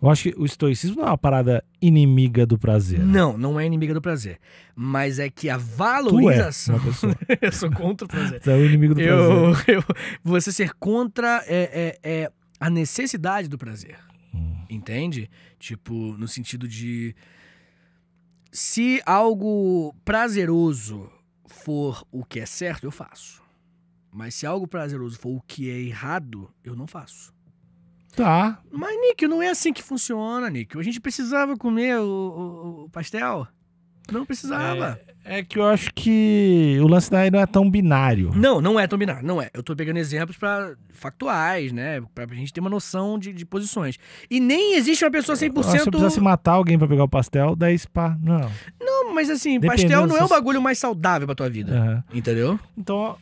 eu acho que o estoicismo não é uma parada inimiga do prazer. Né? Não, não é inimiga do prazer. Mas é que a valorização. Tu é <laughs> eu sou contra o prazer. Você é o inimigo do eu, prazer. Eu, você ser contra é, é, é a necessidade do prazer. Hum. Entende? Tipo, no sentido de. Se algo prazeroso for o que é certo, eu faço. Mas se algo prazeroso for o que é errado, eu não faço. Tá. Mas, Nick, não é assim que funciona, Nick. A gente precisava comer o, o, o pastel. Não precisava. É, é, que eu acho que o lance daí não é tão binário. Não, não é tão binário, não é. Eu tô pegando exemplos para factuais, né? Pra gente ter uma noção de, de posições. E nem existe uma pessoa 100%... Se eu precisasse matar alguém para pegar o pastel, daí pá. não. Não, mas assim, Dependendo pastel não é o bagulho mais saudável pra tua vida, uhum. entendeu? Então,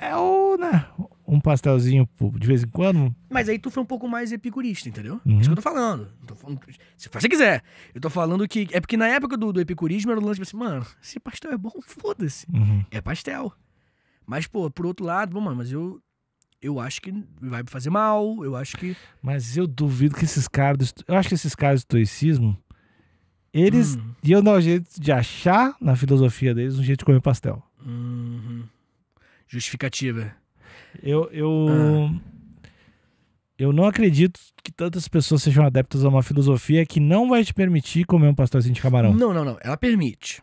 é o, né, um pastelzinho de vez em quando. Mas aí tu foi um pouco mais epicurista, entendeu? É uhum. É isso que eu tô falando. Eu tô falando se você quiser. Eu tô falando que. É porque na época do, do epicurismo era o lance assim, mano, se pastel é bom, foda-se. Uhum. É pastel. Mas, pô, por outro lado, bom, mano, mas eu. Eu acho que vai me fazer mal, eu acho que. Mas eu duvido que esses caras. eu acho que esses caras do estoicismo. Eles hum. iam dar um jeito de achar na filosofia deles um jeito de comer pastel. Uhum. Justificativa. Eu, eu, ah. eu não acredito que tantas pessoas sejam adeptas a uma filosofia que não vai te permitir comer um pastelzinho de camarão. Não, não, não. Ela permite.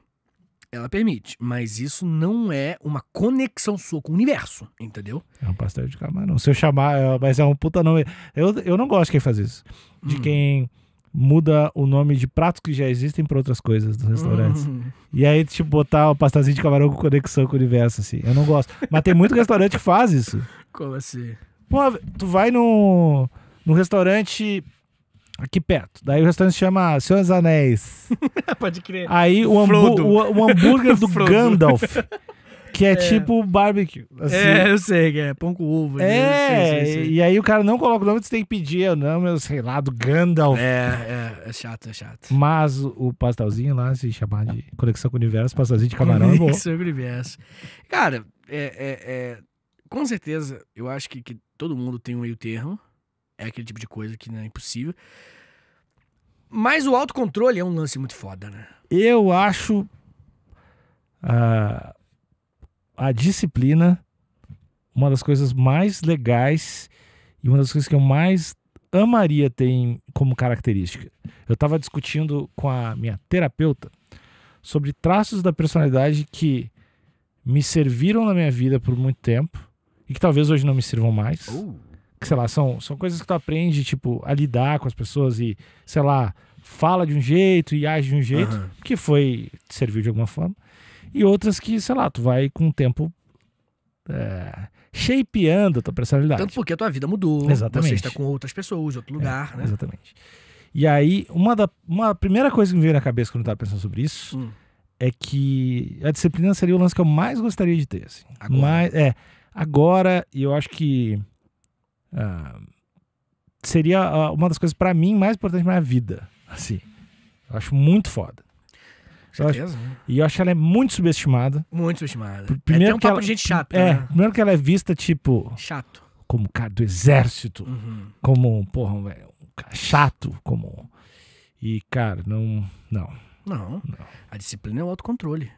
Ela permite, mas isso não é uma conexão sua com o universo, entendeu? É um pastel de camarão. Se eu chamar, é, mas é um puta nome. Eu, eu não gosto de quem faz isso. De hum. quem muda o nome de pratos que já existem para outras coisas dos restaurantes. Uhum. E aí, tipo, botar o pastazinho de camarão com conexão com o universo, assim. Eu não gosto. Mas tem muito restaurante que faz isso. Como assim? Pô, tu vai num, no restaurante aqui perto. Daí o restaurante chama Senhor Anéis. <laughs> Pode crer. Aí o, hambú o, o hambúrguer do <laughs> Frodo. Gandalf. Que é, é. tipo barbecue. Assim. É, eu sei, que é pão com uva. É, sei, sei, e aí o cara não coloca o nome, você tem que pedir o nome, eu sei lá, do Gandalf. É, é, é chato, é chato. Mas o pastelzinho lá, se chamar de Conexão com o Universo, pastelzinho de camarão Conexão é bom. Conexão com o Universo. Cara, é, é, é, com certeza, eu acho que, que todo mundo tem um meio termo. É aquele tipo de coisa que não é impossível. Mas o autocontrole é um lance muito foda, né? Eu acho... Uh, a disciplina, uma das coisas mais legais e uma das coisas que eu mais amaria ter como característica. Eu estava discutindo com a minha terapeuta sobre traços da personalidade que me serviram na minha vida por muito tempo e que talvez hoje não me sirvam mais. Uh. Que, sei lá, são, são coisas que tu aprende, tipo, a lidar com as pessoas e, sei lá, fala de um jeito e age de um jeito, que foi, serviu de alguma forma e outras que, sei lá, tu vai com o tempo é, shapeando a tua personalidade. Tanto porque a tua vida mudou, Exatamente. você está com outras pessoas, outro é, lugar, é, né? Exatamente. E aí, uma, da, uma primeira coisa que me veio na cabeça quando eu estava pensando sobre isso hum. é que a disciplina seria o lance que eu mais gostaria de ter. Assim. Agora. Mas, é, agora, e eu acho que uh, seria ah, uma das coisas para mim mais importantes na minha vida. Assim, eu acho muito foda. Eu acho, né? e eu acho que ela é muito subestimada. Muito subestimada. É, primeiro é um que papo ela, de gente chata. É, né? primeiro que ela é vista, tipo. Chato. Como cara do exército. Uhum. Como, porra, é, um, cara chato. Como. E, cara, não, não. Não. Não. A disciplina é o autocontrole.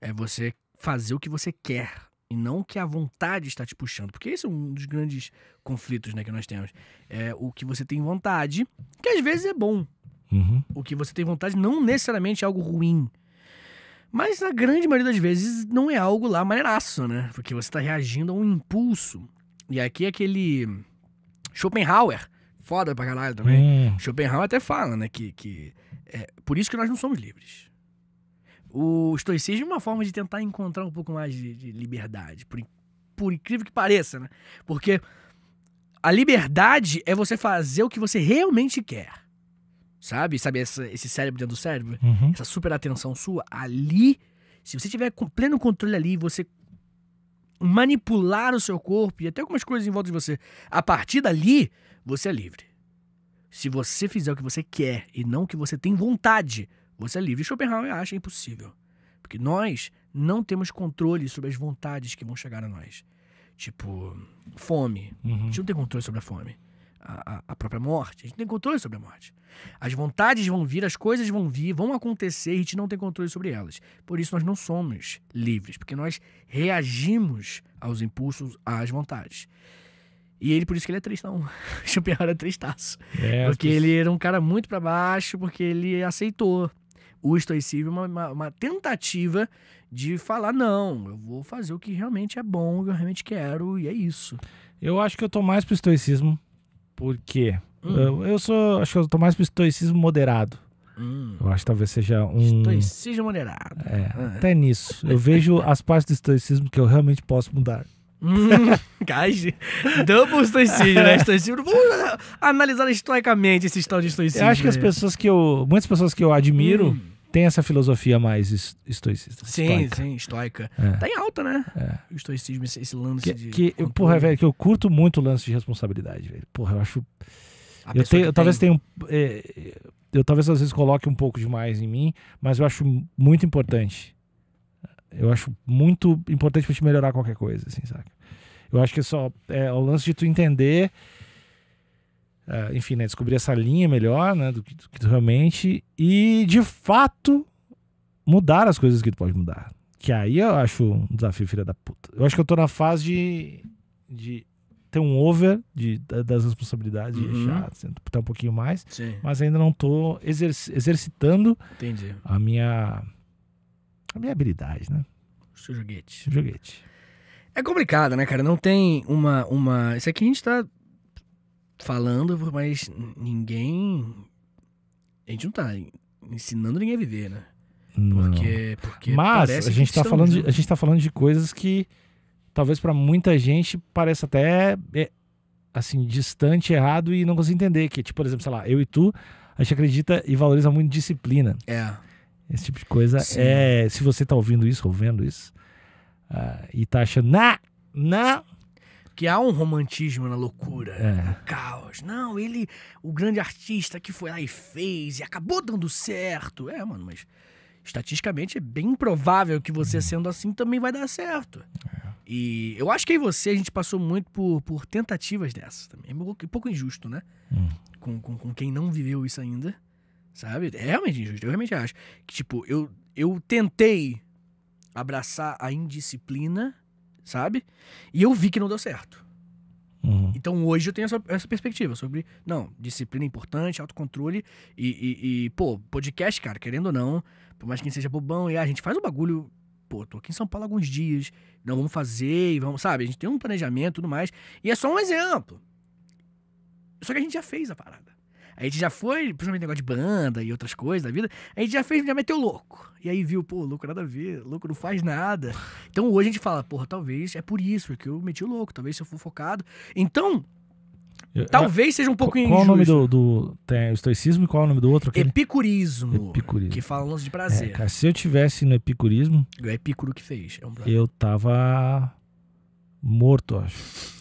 É você fazer o que você quer e não que a vontade está te puxando. Porque esse é um dos grandes conflitos né, que nós temos. É o que você tem vontade, que às vezes é bom, Uhum. O que você tem vontade não necessariamente é algo ruim. Mas na grande maioria das vezes não é algo lá maneiraço, né? Porque você está reagindo a um impulso. E aqui é aquele Schopenhauer, foda pra caralho também. Hum. Schopenhauer até fala, né? Que, que é por isso que nós não somos livres. O estoicismo é uma forma de tentar encontrar um pouco mais de, de liberdade, por, por incrível que pareça, né? Porque a liberdade é você fazer o que você realmente quer. Sabe? Sabe essa, esse cérebro dentro do cérebro? Uhum. Essa super atenção sua. Ali, se você tiver com pleno controle ali, você manipular o seu corpo e até algumas coisas em volta de você, a partir dali, você é livre. Se você fizer o que você quer e não o que você tem vontade, você é livre. Schopenhauer acha impossível. Porque nós não temos controle sobre as vontades que vão chegar a nós. Tipo, fome. Uhum. A gente não tem controle sobre a fome a, a, própria morte. A gente não tem controle sobre a morte. As vontades vão vir, as coisas vão vir, vão acontecer e a gente não tem controle sobre elas. Por isso nós não somos livres, porque nós reagimos aos impulsos, às vontades. E ele, por isso que ele é tristão. Schopenhauer <laughs> era é tristaço. É, porque ele era um cara muito para baixo, porque ele aceitou o estoicismo, uma, uma, uma tentativa de falar: não, eu vou fazer o que realmente é bom, o que eu realmente quero, e é isso. Eu acho que eu tô mais pro estoicismo por quê? Hum. Eu sou, acho que eu tô mais pro estoicismo moderado. Hum. Eu acho que talvez seja um. Estoicismo moderado. É, ah. até nisso. Eu vejo as partes do estoicismo que eu realmente posso mudar. Hum, <laughs> Gás, double estoicismo, né? Estoicismo. Vamos analisar historicamente esse tal de estoicismo. Eu acho que as pessoas que eu. Muitas pessoas que eu admiro. Hum tem essa filosofia mais estoicista. Sim, estoica. sim, estoica. É. Tá em alta, né? É. O estoicismo, esse, esse lance que, de. Que, controle. porra, velho, que eu curto muito o lance de responsabilidade, velho. Porra, eu acho. Eu, tenho, eu, talvez tem. Um, É, eu talvez às vezes coloque um pouco demais em mim, mas eu acho muito importante. Eu acho muito importante pra te melhorar qualquer coisa, assim, saca? Eu acho que é só. É o lance de tu entender uh, enfim, né, descobrir essa linha melhor, né, do que, do que realmente, e de fato mudar as coisas que tu pode mudar. Que aí eu acho um desafio, filha da puta. Eu acho que eu tô na fase de, de ter um over de, das responsabilidades uhum. de deixar, ter um pouquinho mais, Sim. mas ainda não tô exerc exercitando Entendi. a minha a minha habilidade, né? O seu joguete. O joguete. É complicado, né, cara? Não tem uma. uma... Isso aqui a gente tá falando, mas ninguém. A gente não tá ensinando ninguém a viver, né? Não. Porque, porque mas a gente, tá falando de, a gente tá falando de coisas que talvez para muita gente pareça até é, assim distante, errado e não consigo entender que, tipo, por exemplo, sei lá, eu e tu, a gente acredita e valoriza muito disciplina. É. Esse tipo de coisa Sim. é, se você tá ouvindo isso, ou vendo isso, uh, e tá achando, não, nah, não, nah, que há um romantismo na loucura, é. no caos. Não, ele, o grande artista que foi lá e fez e acabou dando certo. É, mano, mas estatisticamente é bem provável que você uhum. sendo assim também vai dar certo. É. E eu acho que em você a gente passou muito por, por tentativas dessas também. É um pouco, um pouco injusto, né? Hum. Com, com, com quem não viveu isso ainda, sabe? É realmente injusto. Eu realmente acho que, tipo, eu, eu tentei abraçar a indisciplina sabe? E eu vi que não deu certo. Uhum. Então hoje eu tenho essa, essa, perspectiva sobre, não, disciplina é importante, autocontrole e, e, e, pô, podcast, cara, querendo ou não, por mais que seja bobão, e ah, a gente faz o bagulho, pô, tô aqui em São Paulo alguns dias, não vamos fazer e vamos, sabe? A gente tem um planejamento e tudo mais, e é só um exemplo. Só que a gente já fez a parada. A gente já foi, principalmente negócio de banda e outras coisas da vida, a gente já fez, já meteu louco. E aí viu, pô, louco nada a ver, louco não faz nada. Então hoje a gente fala, porra, talvez é por isso que eu meti o louco, talvez se eu for focado. Então, Talvez seja um pouco qual, injusto. Qual o nome do, do tem, o estoicismo e qual é o nome do outro? Aquele? Epicurismo. Epicurismo. Que fala um lance de é, prazer. É, cara, se eu tivesse no epicurismo... É o Epicuro que fez. É um eu tava morto, acho.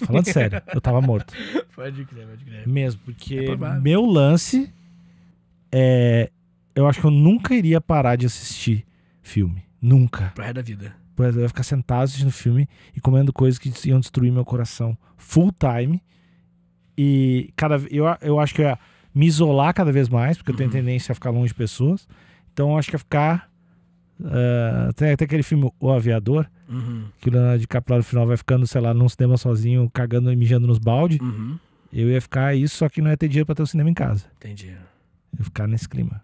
Falando sério, eu tava morto. <laughs> Pode crer, pode crer. Mesmo, porque é meu lance é. Eu acho que eu nunca iria parar de assistir filme. Nunca. Pro resto da vida. Eu ia ficar sentado assistindo filme e comendo coisas que iam destruir meu coração full time. E cada eu, eu acho que eu ia me isolar cada vez mais, porque eu tenho uhum. tendência a ficar longe de pessoas. Então eu acho que ia ficar Uh, tem até aquele filme O Aviador, uhum. que o Leonardo DiCaprio no final vai ficando, sei lá, num cinema sozinho, cagando e mijando nos balde. Uhum. Eu ia ficar isso, só que não ia ter dinheiro pra ter o um cinema em casa. Entendi. Eu ia ficar nesse clima.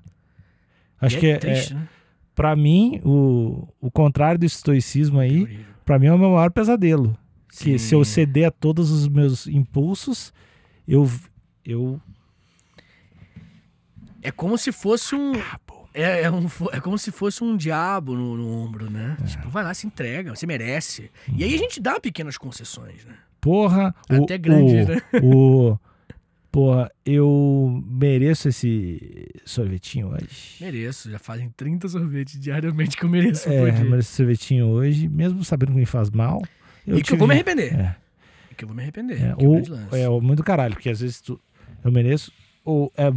Acho é que é, triste, né? é, né? pra mim, o, o contrário do estoicismo aí, é pra mim é o meu maior pesadelo. Sim. Que se eu ceder a todos os meus impulsos, eu. eu... É como se fosse um. É, é, um, é como se fosse um diabo no, no ombro, né? É. Tipo, vai lá, se entrega, você merece. Hum. E aí a uhum. gente dá pequenas concessões, né? Porra, até o, grandes, o, né? <laughs> O, porra, eu mereço esse sorvetinho hoje? Mereço, já fazem 30 sorvetes diariamente que eu mereço. É, eu mereço sorvetinho hoje, mesmo sabendo que me faz mal. Eu e tive... que eu vou me arrepender. É. E que eu vou me arrepender. É, ou, é, é muito caralho, porque às vezes tu, eu mereço, ou é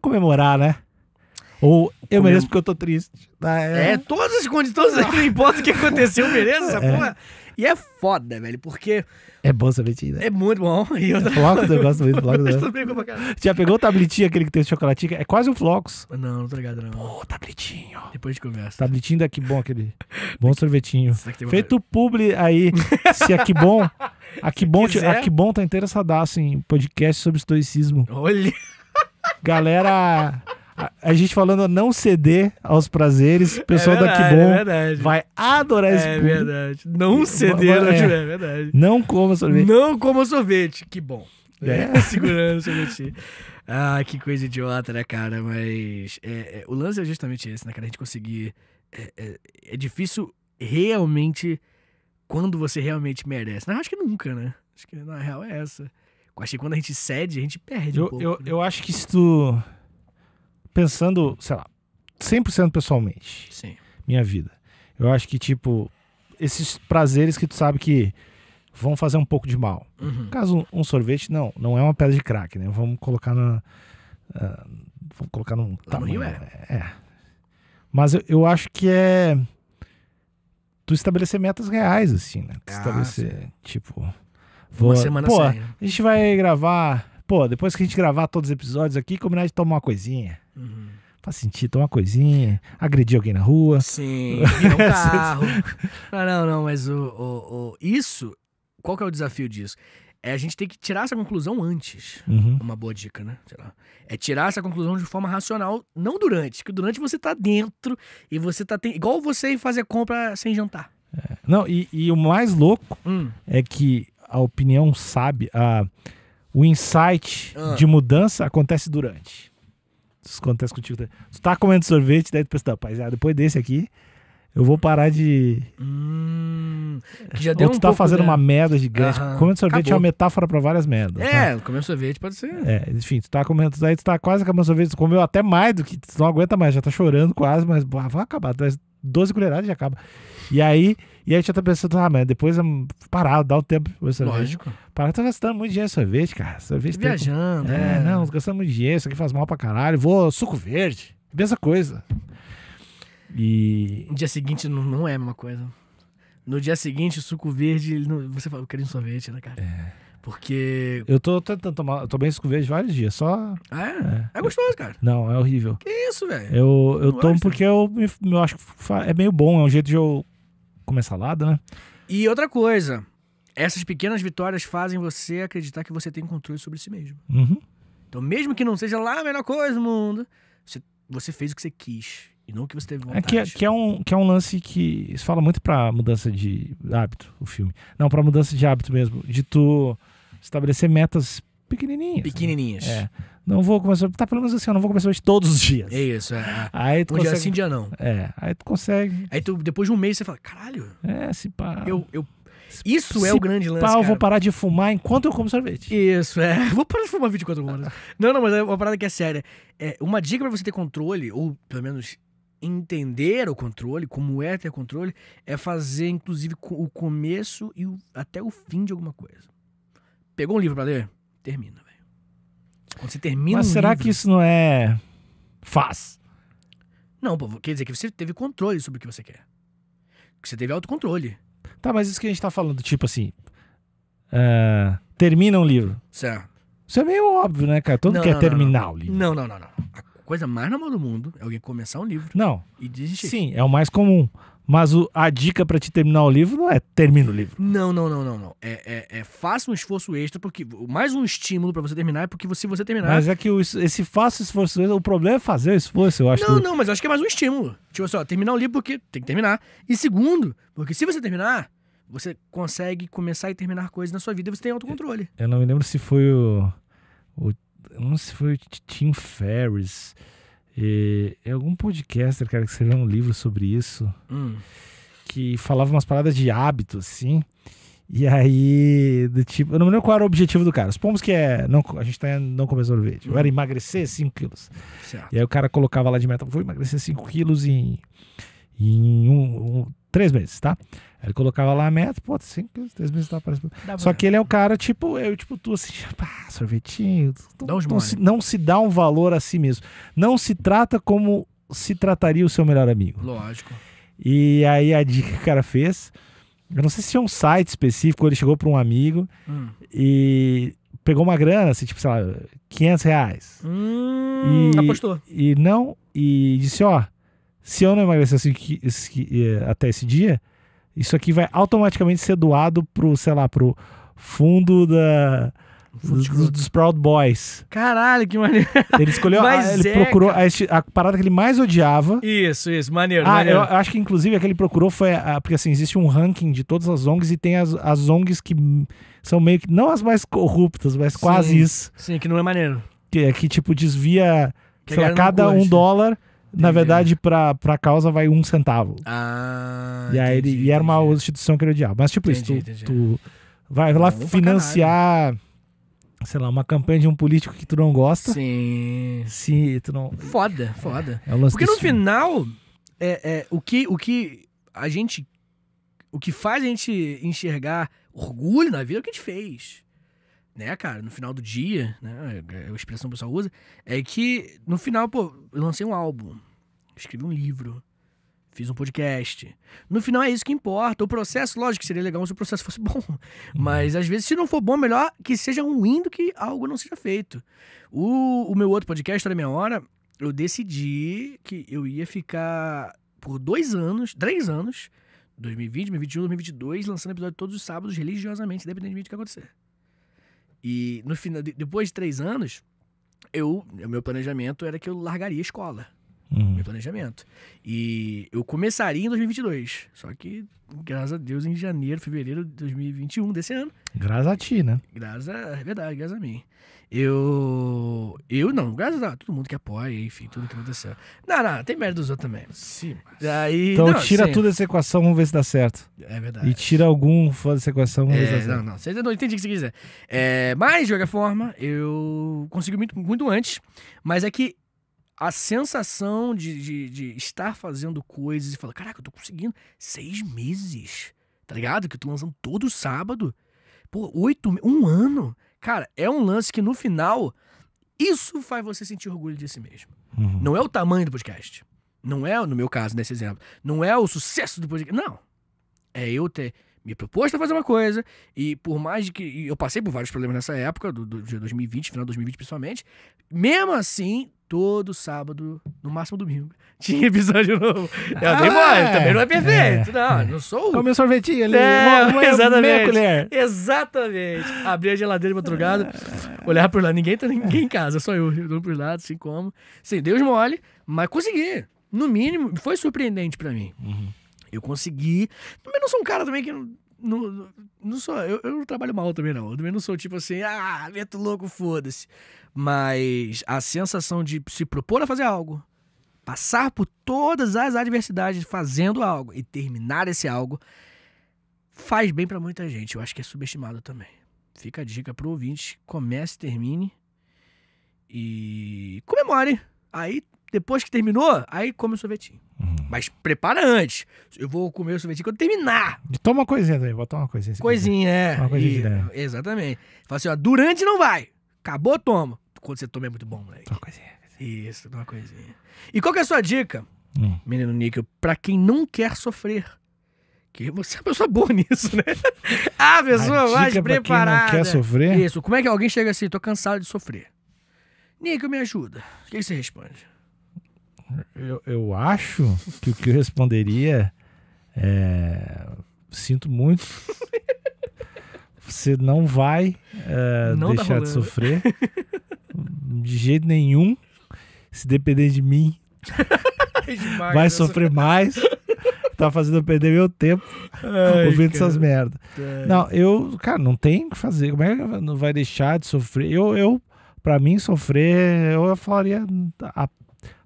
comemorar, né? Ou eu mereço porque eu tô triste. Ah, é. é, todas as condições, não importa o que aconteceu, mereço essa é. porra. E é foda, velho, porque. É bom sabetinho, né? É muito bom. <laughs> E eu... É flocos, eu gosto muito, flocos. <laughs> Já pegou o tabletinho, aquele que tem chocolatinho? É quase um flocos. Não, não tô ligado, não. Pô, tabletinho. Depois de conversa. Tabletinho que bom, aquele. Bom sorvetinho. Feito publi aí, se que bom. A bom, aqui bom tá interessadaço em podcast sobre estoicismo. Olha. Galera. A, gente falando não ceder aos prazeres, o é pessoal é verdade, da Kibon é vai adorar esse É público. verdade. Não ceder, é, é verdade. Não coma sorvete. Não coma sorvete, que bom. É. Né? <laughs> Segurando o sorvete. Ah, que coisa idiota, né, cara? Mas é, é o lance é justamente esse, né, cara? A gente conseguir. É, é difícil realmente. Quando você realmente merece. Não, acho que nunca, né? Acho que na real é essa. Acho que quando a gente cede, a gente perde eu, um pouco. Eu, né? eu acho que se tu pensando, sei lá, 100% pessoalmente. Sim. Minha vida. Eu acho que, tipo, esses prazeres que tu sabe que vão fazer um pouco de mal. Uhum. Caso um, sorvete, não, não é uma pedra de crack, né? Vamos colocar na. Uh, vamos colocar num é. tamanho. É. é. Mas eu, eu, acho que é. Tu estabelecer metas reais, assim, né? Tu ah, estabelecer, sim. tipo. Vou, uma semana pô, sem. a gente vai gravar. Pô, depois que a gente gravar todos os episódios aqui, combinar de tomar uma coisinha. Uhum. Pra sentir, uma coisinha, agredir alguém na rua. Sim, <laughs> virar um carro. <laughs> ah, não, não, mas o, o, o, isso, qual que é o desafio disso? É a gente ter que tirar essa conclusão antes. Uhum. Uma boa dica, né? É tirar essa conclusão de forma racional, não durante. que durante você tá dentro e você tá... Ten... Igual você fazer compra sem jantar. É. Não, e, e, o mais louco hum. é que a opinião sabe, a, o insight ah. de mudança acontece durante isso acontece contigo. Tá? Tu tá comendo sorvete, daí tu pensa, tá, rapaziada, depois desse aqui, eu vou parar de. Hum, já é, deu Ou tu um tá pouco, fazendo né? uma merda gigante. Aham, comendo sorvete acabou. é uma metáfora pra várias merdas. É, tá? sorvete pode ser. É, enfim, tu tá comendo, daí tu tá quase acabando sorvete, tu comeu até mais do que. Tu não aguenta mais, já tá chorando quase, mas vai acabar. 12 colheradas já acaba. E aí e aí a gente tá pensando, ah, mas depois parar, dar o tempo pro sorvete. Lógico. Parar, tá gastando muito dinheiro em sorvete, cara. Sorvete tá Viajando. É, é, não, gastando muito dinheiro, isso aqui faz mal pra caralho. Vou, suco verde, mesma coisa. E. No dia seguinte não, não é a mesma coisa. No dia seguinte, o suco verde, não... você fala, eu quero um sorvete, né, cara? É. Porque. Eu tô tentando tomar. Eu tomei suco verde vários dias, só. Ah, é? é? É, gostoso, cara. Não, é horrível. Que isso, velho? Eu, eu tomo porque eu, eu acho que é meio bom, é um jeito de eu comer salada, né? E outra coisa, essas pequenas vitórias fazem você acreditar que você tem controle sobre si mesmo. Uhum. Então, mesmo que não seja lá a melhor coisa do mundo, você, você fez o que você quis e não o que você teve vontade. É que, é, que é um, que é um lance que se fala muito pra mudança de hábito, o filme. Não, pra mudança de hábito mesmo, de tu estabelecer metas pequenininhas. Né? Pequenininhas. Né? É. Não vou começar. Tá, pelo menos assim, eu não vou começar hoje todos os dias. É isso, é. é. Aí tu um é consegue... dia sim, dia não. É, aí tu consegue. Aí tu, depois de um mês, você fala, caralho. É, se pá. Eu, eu... Isso é se é o grande lance. Pá, cara. vou parar de fumar enquanto eu como sorvete. Isso, é. <laughs> Vou parar de fumar 24 horas. não, não, mas é uma parada que é séria. É, uma dica para você ter controle, ou pelo menos entender o controle, como é ter controle, é fazer, inclusive, o começo e o, até o fim de alguma coisa. Pegou um livro para ler? Termina. Quando você termina Mas um será livro... que isso não é. faz? Não, pô, quer dizer que você teve controle sobre o que você quer. Que você teve autocontrole. Tá, mas isso que a gente tá falando, tipo assim. Uh, termina um livro. Certo. Isso é meio óbvio, né, cara? Todo mundo quer não, terminar não, o livro. Não, não, não, não. A coisa mais normal do mundo é alguém começar um livro. Não. E desistir. Sim, é o mais comum. Mas o, a dica para te terminar o livro não é termina o livro. Não, não, não, não, não. É, é, é faça um esforço extra, porque mais um estímulo para você terminar é porque se você terminar. Mas é que o, esse faça esforço extra, o problema é fazer o esforço, eu acho. Não, que... não, mas eu acho que é mais um estímulo. Tipo assim, ó, terminar o livro porque tem que terminar. E segundo, porque se você terminar, você consegue começar e terminar coisas na sua vida e você tem autocontrole. Eu, eu não me lembro se foi o. o eu não sei se foi o Tim Ferriss e, é algum podcaster, cara, que escreveu um livro sobre isso. Hum. Que falava umas paradas de hábito, assim. E aí, do tipo, eu não me lembro qual era o objetivo do cara. Supomos que é. Não, a gente tá, não começou o vídeo. era hum. emagrecer 5 quilos. Certo. E aí o cara colocava lá de meta, vou emagrecer 5 quilos em, em um, um Três meses, tá? Ele colocava lá a meta, pô, cinco, três meses tá parecendo. Só que ele é o cara, tipo, eu, tipo, tu assim, <laughs> pá, sorvetinho. Tu, tu, tu, se, não se dá um valor a si mesmo. Não se trata como se trataria o seu melhor amigo. Lógico. E aí a dica que o cara fez, eu não sei se é um site específico, ele chegou para um amigo hum. e pegou uma grana, assim, tipo, sei lá, 500 reais. Hum, e, apostou. E não, e disse, ó, se eu não assim que é, até esse dia, isso aqui vai automaticamente ser doado pro, sei lá, pro fundo da dos, dos Proud Boys. Caralho, que maneiro. <laughs> Ele escolheu, a, ele é, procurou a, a, parada que ele mais odiava. Isso, isso, maneiro. Ah, maneiro. eu acho que inclusive a que ele procurou foi, a, porque assim, existe um ranking de todas as ONGs e tem as, as ONGs que são meio que, não as mais corruptas, mas sim, quase isso. Sim, que não é maneiro. Que, é, que tipo desvia, que sei cada um dólar na verdade, pra, pra causa vai um centavo. Ah. E, aí entendi, ele, e era uma instituição que ele odiava. Mas, tipo, entendi, isso, tu, tu vai lá financiar sei lá, uma campanha de um político que tu não gosta. Sim. Sim, tu não. Foda, foda. É, é Porque no final, é, é, o, que, o que a gente. O que faz a gente enxergar orgulho na vida é o que a gente fez né, cara, no final do dia, né, é, é a expressão que o pessoal usa, é que no final, pô, eu lancei um álbum, escrevi um livro, fiz um podcast. No final é isso que importa. O processo, lógico, seria legal se o processo fosse <laughs> bom. Mas uhum. às vezes, se não for bom, é melhor que seja ruim do que algo não seja feito. O, o meu outro podcast, da Minha Hora, eu decidi que eu ia ficar por dois anos, três anos, 2020, 2021, 2022, lançando episódio todos os sábados religiosamente, independentemente do que acontecer. E no final, depois de três anos, eu, meu planejamento era que eu largaria a escola uhum. meu planejamento. E eu começaria em 2022. Só que, graças a Deus, em janeiro, fevereiro de 2021, desse ano. Graças a ti, né? Graças a. É verdade, graças a mim. Eu. Eu não, graças a todo mundo que apoia, enfim, tudo que aconteceu. Não, não, tem merda dos outros também. Sim. Mas... Aí, então não, tira sim. tudo dessa equação, vamos ver se dá certo. É verdade. E tira algum fã dessa equação, vamos é, ver se dá é, certo. Não, não, você não entendi o que você quiser. É, mas, de qualquer forma, eu consegui muito, muito antes, mas é que a sensação de, de, de, estar fazendo coisas e falar, caraca, eu tô conseguindo seis meses, tá ligado? Que eu tô lançando todo sábado. Pô, oito, um ano. Cara, é um lance que no final, isso faz você sentir orgulho de si mesmo. Uhum. Não é o tamanho do podcast. Não é, no meu caso, nesse exemplo, não é o sucesso do podcast. Não. É eu ter me proposto a fazer uma coisa, e por mais que. Eu passei por vários problemas nessa época, do, do, 2020, final de 2020 principalmente. Mesmo assim, todo sábado, no máximo domingo, <laughs> tinha episódio novo. Eu ah, dei mole, também não é, é. perfeito. É. Não, não sou. Come um sorvetinho ali. É, uma, exatamente. Colher. Exatamente. Abri a geladeira de madrugada, é. olhar por lá. Ninguém tá ninguém em casa, só eu. Eu dou por lá, assim como. Sim, Deus mole, mas consegui. No mínimo, foi surpreendente para mim. Uhum. Eu consegui. Também não sou um cara também que. Não, não, não sou. Eu, eu não trabalho mal também, não. Eu também não sou tipo assim, ah, meto louco, foda-se. Mas a sensação de se propor a fazer algo, passar por todas as adversidades fazendo algo e terminar esse algo, faz bem para muita gente. Eu acho que é subestimado também. Fica a dica pro ouvinte: comece, termine e comemore. Aí depois que terminou, aí come o sorvetinho. Uhum. Mas prepara antes. Eu vou comer o sorvetinho quando terminar. E toma uma coisinha também, bota uma coisinha. Assim. Coisinha, é. Uma coisinha e, exatamente. Fala assim, ó, durante não vai. Acabou, toma. Quando você toma é muito bom, moleque. Toma uma coisinha. Isso, toma uma coisinha. E qual que é a sua dica, hum. menino Níquel, pra quem não quer sofrer? Que você é uma pessoa boa <laughs> nisso, né? a pessoa a mais é preparada. Quem não quer sofrer? Isso. Como é que alguém chega assim, tô cansado de sofrer? Níquel, me ajuda. O que você responde? eu, eu acho que o que eu responderia é. Sinto muito. Você não vai é, não tá deixar de sofrer. De jeito nenhum. Se depender de mim, <laughs> é vai né? sofrer mais. Tá fazendo eu perder meu tempo Ai, ouvindo cara. essas merdas. É. Não, eu, cara, não tem o que fazer. Como é que não vai deixar de sofrer? Eu, eu para mim, sofrer, eu falaria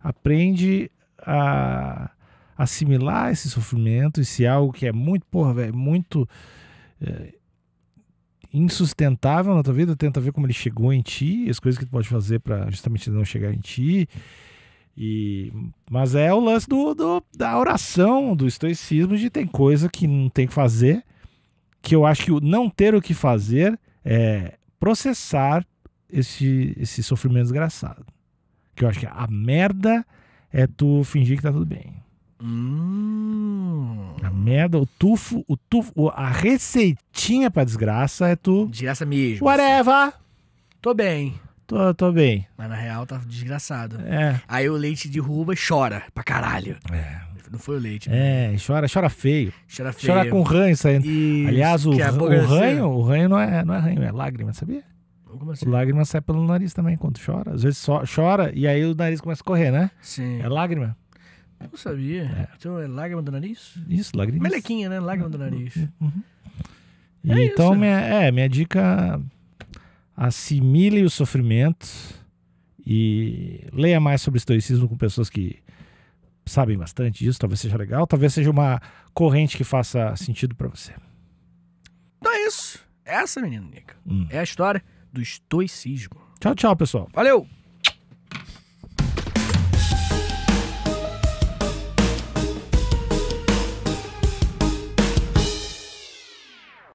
aprende a assimilar esse sofrimento e se é algo que é muito, porra, muito é, insustentável na tua vida, tenta ver como ele chegou em ti, as coisas que tu pode fazer para justamente não chegar em ti. E, mas é o lance do, do, da oração, do estoicismo, de tem coisa que não tem que fazer, que eu acho que o não ter o que fazer é processar esse, esse sofrimento desgraçado. Que eu acho que a merda é tu fingir que tá tudo bem. Hum. A merda, o tufo, o tufo, a receitinha pra desgraça é tu. Desgraça mesmo. Whatever! Assim. Tô bem. Tô, tô bem. Mas na real tá desgraçado. É. Aí o leite derruba e chora pra caralho. É. Não foi o leite. É, né? chora, chora feio. Chora feio. Chora com ranho saindo. Isso, Aliás, o, é o, ranho, o ranho não é, não é ranho, é lágrima, sabia? Assim? Lágrima sai pelo nariz também quando chora. Às vezes só, chora e aí o nariz começa a correr, né? Sim. É lágrima. Não sabia. É. Então é lágrima do nariz? Isso, lágrima. Melequinha, né? Lágrima do nariz. Uhum. uhum, uhum. É então, isso. Minha, é, minha dica: assimile o sofrimento e leia mais sobre estoicismo com pessoas que sabem bastante disso. Talvez seja legal, talvez seja uma corrente que faça sentido para você. Então é isso. Essa, menino Nica, hum. é a história do estoicismo. Tchau, tchau, pessoal. Valeu!